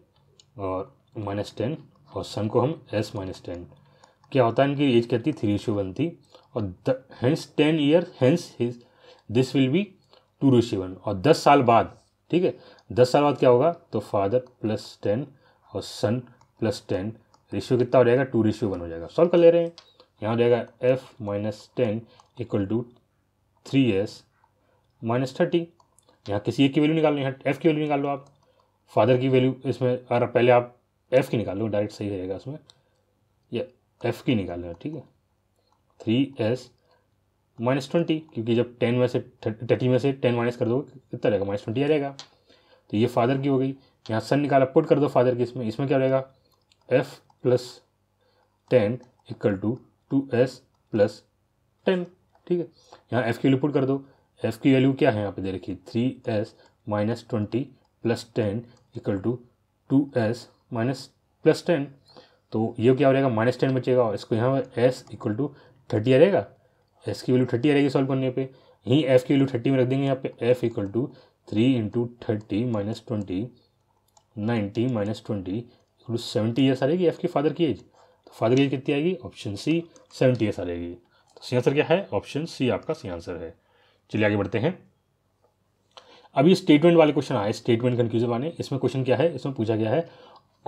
और माइनस टेन और सन को हम एस माइनस टेन क्या होता है इनकी एज कहती थ्री रेशियो वन थी और hence ten year hence this will be two ratio one और दस साल बाद ठीक है दस साल बाद क्या होगा तो फादर प्लस टेन और सन प्लस टेन रेशियो कितना हो जाएगा टू रेशियो वन हो जाएगा सॉल्व कर ले रहे हैं यहाँ हो जाएगा F minus ten equal to three S minus thirty यहाँ किसी एक की वैल्यू निकाल लो यहाँ एफ़ की वैल्यू निकाल लो आप फादर की वैल्यू इसमें अगर पहले आप एफ़ की निकाल लो डायरेक्ट सही रहेगा उसमें या एफ़ की निकाल लो ठीक है थ्री एस माइनस ट्वेंटी क्योंकि जब टेन में से थर्टी में से टेन माइनस कर दोगे कितना रहेगा माइनस ट्वेंटी आ जाएगा तो ये फादर की हो गई यहाँ सन निकाला पुट कर दो फादर की इसमें इसमें क्या रहेगा F plus ten equal to two S plus ten ठीक है यहाँ एफ़ की वैल्यू पुट कर दो एफ़ की वैल्यू क्या है यहाँ पे दे रखी three S minus twenty plus ten equal to two S minus plus ten तो ये क्या हो जाएगा माइनस टेन बचेगा और इसको यहाँ पर एस इक्वल टू थर्टी आ जाएगा एस की वैल्यू थर्टी आ जाएगी सॉल्व करने पे यहीं एफ़ की वैल्यू थर्टी में रख देंगे यहाँ पे F equal to three into thirty minus twenty ninety minus twenty seventy years आ जाएगी एफ़ के फादर की एज तो फादर की एज कितनी आएगी ऑप्शन सी सेवेंटी ईयर्स आ जाएगी तो सी आंसर क्या है ऑप्शन सी आपका सी आंसर है चलिए आगे बढ़ते हैं अभी स्टेटमेंट वाले क्वेश्चन आए स्टेटमेंट कन्फ्यूजन आने इसमें क्वेश्चन क्या है इसमें पूछा गया है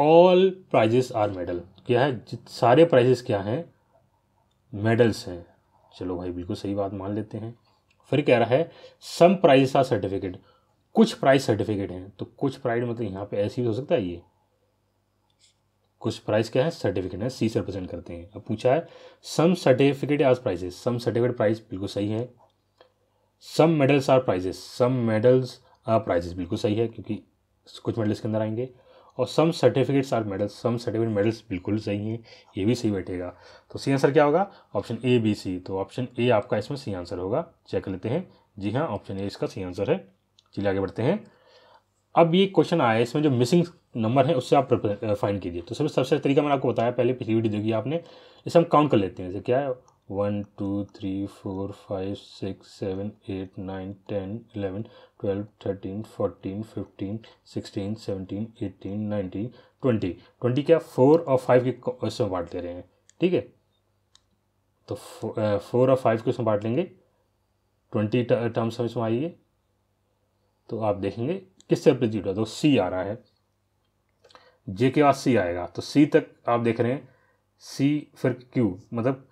ऑल प्राइजेस आर मेडल क्या है सारे प्राइजेस क्या हैं मेडल्स हैं चलो भाई बिल्कुल सही बात मान लेते हैं फिर कह रहा है सम प्राइजेस आर सर्टिफिकेट कुछ प्राइस सर्टिफिकेट हैं तो कुछ प्राइड मतलब यहाँ पे ऐसे भी हो सकता है ये कुछ प्राइस क्या है सर्टिफिकेट है सी से रिप्रेजेंट करते हैं अब पूछा है some certificate are prizes some certificate price बिल्कुल सही है some medals are prizes some medals are prizes बिल्कुल सही है क्योंकि कुछ मेडल इसके अंदर आएंगे और some certificates are medals some certificate medals बिल्कुल सही हैं ये भी सही बैठेगा तो सी आंसर क्या होगा ऑप्शन ए बी सी तो ऑप्शन ए आपका इसमें सी आंसर होगा चेक लेते हैं जी हाँ ऑप्शन ए इसका सी आंसर है चलिए आगे बढ़ते हैं अब ये क्वेश्चन आया है इसमें जो मिसिंग नंबर है उससे आप फाइंड कीजिए तो सबसे सबसे तरीका मैंने आपको बताया पहले पिछली वीडियो देखी आपने इसे हम काउंट कर लेते हैं जैसे क्या है one two three four five six seven eight nine ten eleven twelve thirteen fourteen fifteen sixteen seventeen eighteen nineteen twenty twenty क्या फोर और फाइव के उसमें बांट ले रहे हैं ठीक है तो फोर और फाइव के उसमें बांट लेंगे ट्वेंटी टर्म्स हम इसमें आइए तो आप देखेंगे किससे होता है तो सी आ रहा है जे के बाद सी आएगा तो सी तक आप देख रहे हैं सी फिर क्यू मतलब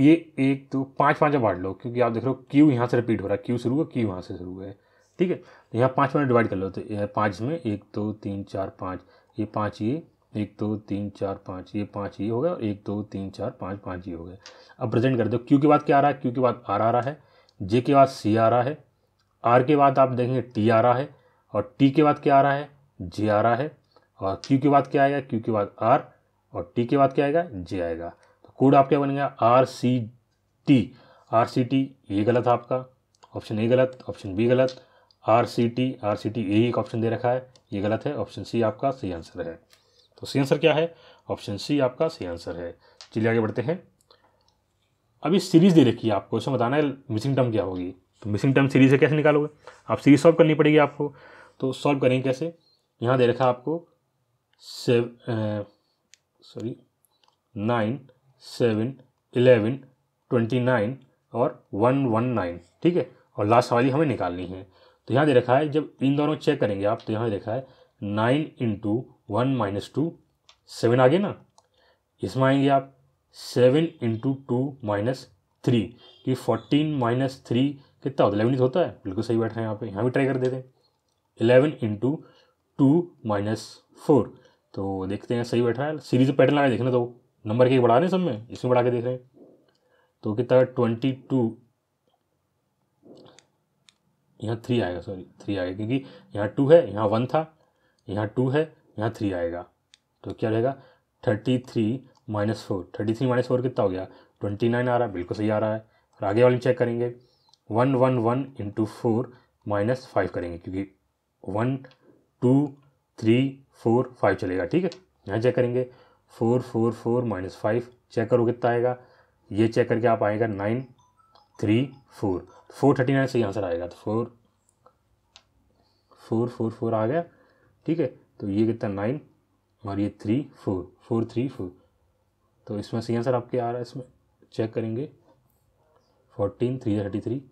ये एक तो पाँच पाँच बांट लो क्योंकि आप देख रहे हो क्यू यहाँ से रिपीट हो रहा है क्यू शुरू हुआ क्यू यहाँ से शुरू हुआ है ठीक है तो यहाँ पाँच में डिवाइड कर लो तो पाँच में एक दो तो, तीन चार पाँच ये पाँच ये एक दो तो, तीन चार पाँच ये पाँच ये हो गया और एक दो तो, तीन चार पाँच पाँच ये हो गया अब प्रेजेंट कर दो क्यू के बाद क्या आ रहा है क्यू के बाद आर आ रहा है जे के बाद सी आ रहा है आर के बाद आप देखेंगे टी आ रहा है और टी के बाद क्या आ रहा है जे आ रहा है और क्यू के बाद क्या आएगा क्यू के बाद आर और टी के बाद क्या आएगा जे आएगा तो कोड आपका बनेगा R C T R C T ये गलत आपका ऑप्शन ए गलत ऑप्शन बी गलत R C T R C T यही एक ऑप्शन दे रखा है ये गलत है ऑप्शन सी आपका सही आंसर है तो सही आंसर क्या है ऑप्शन सी आपका सही आंसर है चलिए आगे बढ़ते हैं अभी सीरीज़ दे रखी है आपको इसमें बताना है मिसिंग टर्म क्या होगी तो मिसिंग टर्म सीरीज से कैसे निकालोगे आप सीरीज सॉल्व करनी पड़ेगी आपको तो सॉल्व करेंगे कैसे यहाँ दे रखा आपको seven sorry nine seven eleven twenty nine और वन वन नाइन ठीक है और लास्ट वाली हमें निकालनी है तो यहाँ दे रखा है जब इन दोनों चेक करेंगे आप तो यहाँ देखा है nine into one minus two seven आ ना इसमें आएंगे आप seven into two minus three कि फोर्टीन माइनस थ्री कितना होता है इलेवन तो होता है बिल्कुल सही बैठ रहे हैं यहाँ पे यहाँ भी ट्राई कर देते हैं eleven into two minus four तो देखते हैं सही बैठ रहा है सीरीज पैटर्न लगा देखना तो नंबर के बढ़ा रहे हैं सब में इसमें बढ़ा के देख रहे हैं तो कितना ट्वेंटी टू यहाँ थ्री आएगा सॉरी थ्री आएगा क्योंकि यहाँ टू है यहाँ वन था यहाँ टू है यहाँ थ्री आएगा तो क्या रहेगा thirty three minus four thirty three minus four कितना हो गया ट्वेंटी नाइन आ रहा है बिल्कुल सही आ रहा है और आगे वाले चेक करेंगे one one one into four minus five करेंगे क्योंकि one two three four five चलेगा ठीक है यहाँ चेक करेंगे four four four minus five check करो कितना आएगा ये चेक करके आप आएगा nine three four four thirty nine सही आंसर आएगा तो फोर फोर फोर फोर आ गया ठीक है तो ये कितना नाइन और ये three four four three four तो इसमें सही आंसर आपके आ रहा है इसमें चेक करेंगे fourteen three thirty three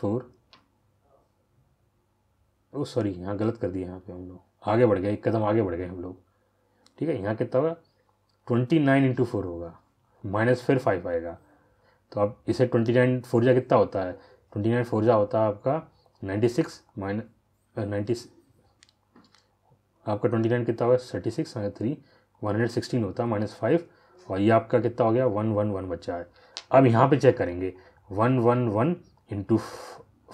four oh sorry यहाँ गलत कर दिया यहाँ पे हम लोग आगे बढ़ गए एक कदम आगे बढ़ गए हम लोग ठीक है यहाँ कितना होगा ट्वेंटी नाइन इंटू फोर होगा माइनस फिर फाइव आएगा तो अब इसे ट्वेंटी नाइन फोर जा कितना होता है ट्वेंटी नाइन फोर जा होता है आपका नाइन्टी सिक्स माइन नाइन्टी आपका ट्वेंटी नाइन कितना होगा thirty six three one hundred sixteen होता है माइनस फाइव और ये आपका कितना हो गया वन वन वन बच्चा है अब यहाँ पे चेक करेंगे one one one into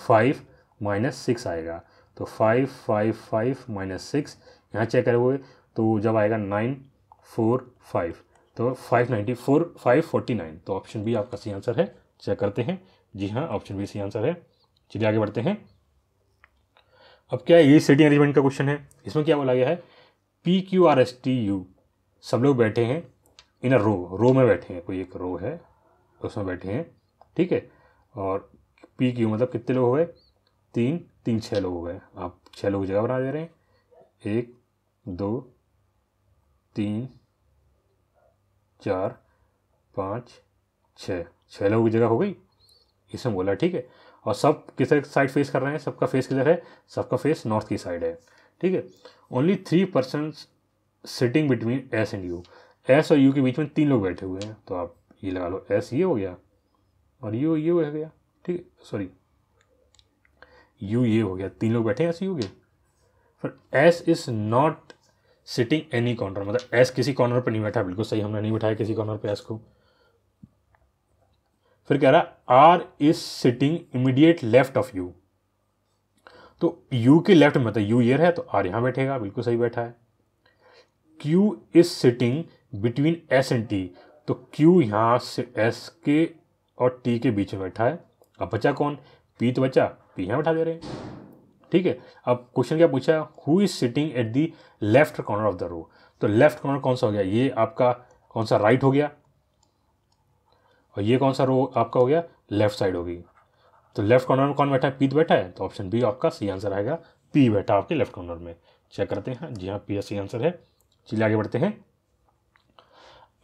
five minus six आएगा तो five five five minus six यहाँ चेक करे हुए तो जब आएगा नाइन फोर फाइव तो five ninety four five forty nine तो ऑप्शन बी आपका सही आंसर है चेक करते हैं जी हाँ ऑप्शन बी सही आंसर है चलिए आगे बढ़ते हैं अब क्या है ये सिटी अरेंजमेंट का क्वेश्चन है इसमें क्या बोला गया है P Q R S T U सब लोग बैठे हैं इन अ रो रो में बैठे हैं कोई एक रो है उसमें बैठे हैं ठीक है और पी क्यू मतलब कितने लोग हो गए तीन तीन छः लोग हो गए आप छः लोग जगह बना दे रहे हैं एक दो तीन चार पाँच छः छः लोगों की जगह हो गई इसमें बोला ठीक है और सब किस साइड फेस कर रहे हैं सबका फेस किधर है सबका फेस नॉर्थ की साइड है ठीक है only three person sitting between S and U S और यू के बीच में तीन लोग बैठे हुए हैं तो आप ये लगा लो एस ये हो गया और यू ये हो गया ठीक है सॉरी यू ये हो गया तीन लोग बैठे ऐसे यू हो फिर S is not sitting any corner मतलब एस किसी कॉर्नर पर नहीं बैठा बिल्कुल सही हमने नहीं बैठाया किसी कॉर्नर पर एस को फिर कह रहा R is sitting immediate left of U तो यू के लेफ्ट मतलब यू ईयर है तो आर यहां बैठेगा बिल्कुल सही बैठा है Q is sitting between S and T तो क्यू यहां से एस के और टी के बीच में बैठा है अब बचा कौन पी तो बच्चा पी यहाँ बैठा दे रहे हैं ठीक है अब क्वेश्चन क्या पूछा who is sitting at the left corner of the row तो लेफ्ट कॉर्नर कौन सा हो गया ये आपका कौन सा राइट right हो गया और ये कौन सा रो आपका हो गया लेफ्ट साइड होगी तो लेफ्ट कॉर्नर में कौन बैठा है पी बैठा है तो ऑप्शन बी आपका सी आंसर आएगा पी बैठा आपके लेफ्ट कॉर्नर में चेक करते हैं जी हाँ पी सी आंसर है चलिए आगे बढ़ते हैं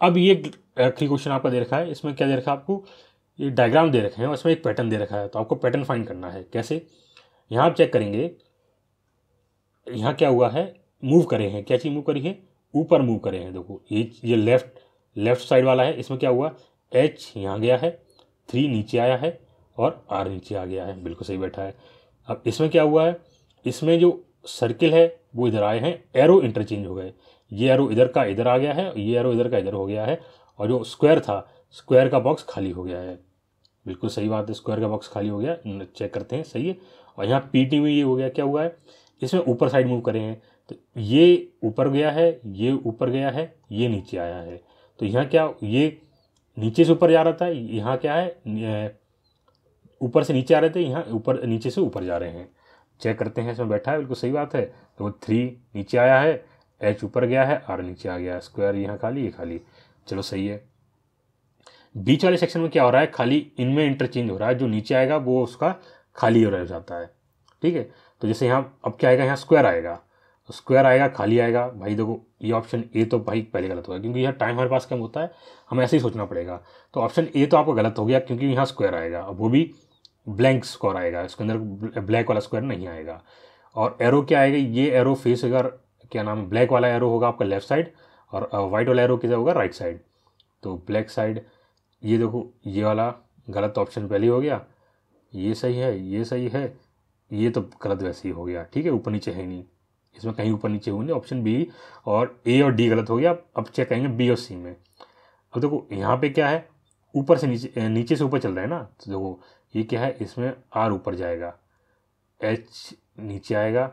अब ये क्वेश्चन आपका दे रखा है इसमें क्या दे रखा है आपको ये डायग्राम दे रखे हैं उसमें एक पैटर्न दे रखा है तो आपको पैटर्न फाइंड करना है कैसे यहाँ आप चेक करेंगे यहाँ क्या हुआ है मूव करे हैं क्या चीज़ मूव करी है ऊपर मूव करे हैं देखो ये ये लेफ्ट लेफ्ट साइड वाला है इसमें क्या हुआ एच यहाँ गया है थ्री नीचे आया है और आर नीचे आ गया है बिल्कुल सही बैठा है अब इसमें क्या हुआ है इसमें जो सर्किल है वो इधर आए हैं एरो इंटरचेंज हो गए ये एरो इधर का इधर आ गया है ये एरो इधर का इधर हो गया है और जो स्क्वायर था स्क्वायर का बॉक्स खाली हो गया है बिल्कुल सही बात है स्क्वायर का बॉक्स खाली हो गया चेक करते हैं सही है और यहाँ पी में ये हो गया क्या हुआ है इसमें ऊपर साइड मूव करे हैं तो ये ऊपर गया है ये ऊपर गया है ये नीचे आया है तो यहाँ क्या ये नीचे से ऊपर जा रहा था यहाँ क्या है ऊपर से नीचे आ रहे थे यहाँ ऊपर नीचे से ऊपर जा रहे हैं चेक करते हैं इसमें बैठा है बिल्कुल सही बात है तो वो थ्री नीचे आया है एच ऊपर गया है आर नीचे आ गया स्क्वायर यहाँ खाली ये खाली चलो सही है बीच वाले सेक्शन में क्या हो रहा है खाली इनमें इंटरचेंज हो रहा है जो नीचे आएगा वो उसका खाली हो रह जाता है ठीक है तो जैसे यहाँ अब क्या आएगा यहाँ स्क्वायर आएगा स्क्वायर तो आएगा खाली आएगा भाई देखो ये ऑप्शन ए तो भाई पहले गलत होगा क्योंकि यहाँ टाइम हमारे पास कम होता है हमें ऐसे ही सोचना पड़ेगा तो ऑप्शन ए तो आपका गलत हो गया क्योंकि यहाँ स्क्वायर आएगा अब वो भी ब्लैंक स्क्वायर आएगा इसके अंदर ब्लैक वाला स्क्वायर नहीं आएगा और एरो क्या आएगा ये एरो फेस अगर क्या नाम है ब्लैक वाला एरो होगा आपका लेफ्ट साइड और वाइट uh, वाला एरो किधर होगा राइट साइड तो ब्लैक साइड ये देखो ये वाला गलत ऑप्शन पहले हो गया ये सही है ये सही है ये तो गलत वैसे ही हो गया ठीक है ऊपर नीचे है नहीं इसमें कहीं ऊपर नीचे होंगे ऑप्शन बी और ए और डी गलत हो गया अब चेक करेंगे बी और सी में अब देखो यहाँ पे क्या है ऊपर से नीचे नीचे से ऊपर चल रहा है ना तो देखो ये क्या है इसमें आर ऊपर जाएगा एच नीचे आएगा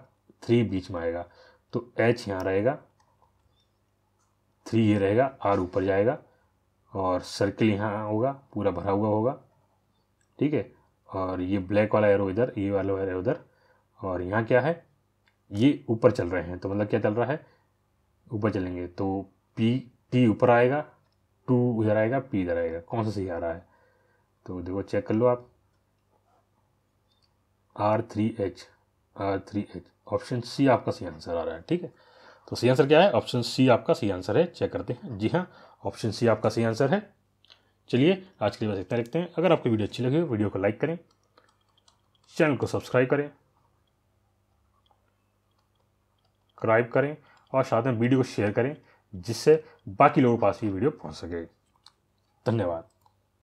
थ्री बीच में आएगा तो एच यहाँ रहेगा थ्री ये रहेगा आर ऊपर जाएगा और सर्कल यहाँ होगा पूरा भरा हुआ होगा ठीक है और ये ब्लैक वाला एरो इधर ये वाला एरो उधर और यहाँ क्या है ये ऊपर चल रहे हैं तो मतलब क्या चल रहा है ऊपर चलेंगे तो पी टी ऊपर आएगा टू इधर आएगा पी इधर आएगा कौन सा सही आ रहा है तो देखो चेक कर लो आप R three H R three H option C आपका सही आंसर आ रहा है ठीक है तो सही आंसर क्या है ऑप्शन सी आपका सही आंसर है चेक करते हैं जी हाँ ऑप्शन सी आपका सही आंसर है चलिए आज के लिए बस इतना रखते हैं अगर आपको वीडियो अच्छी लगे वीडियो को लाइक करें चैनल को सब्सक्राइब करें सब्सक्राइब करें और साथ में वीडियो को शेयर करें जिससे बाकी लोगों के पास भी वीडियो पहुंच सके धन्यवाद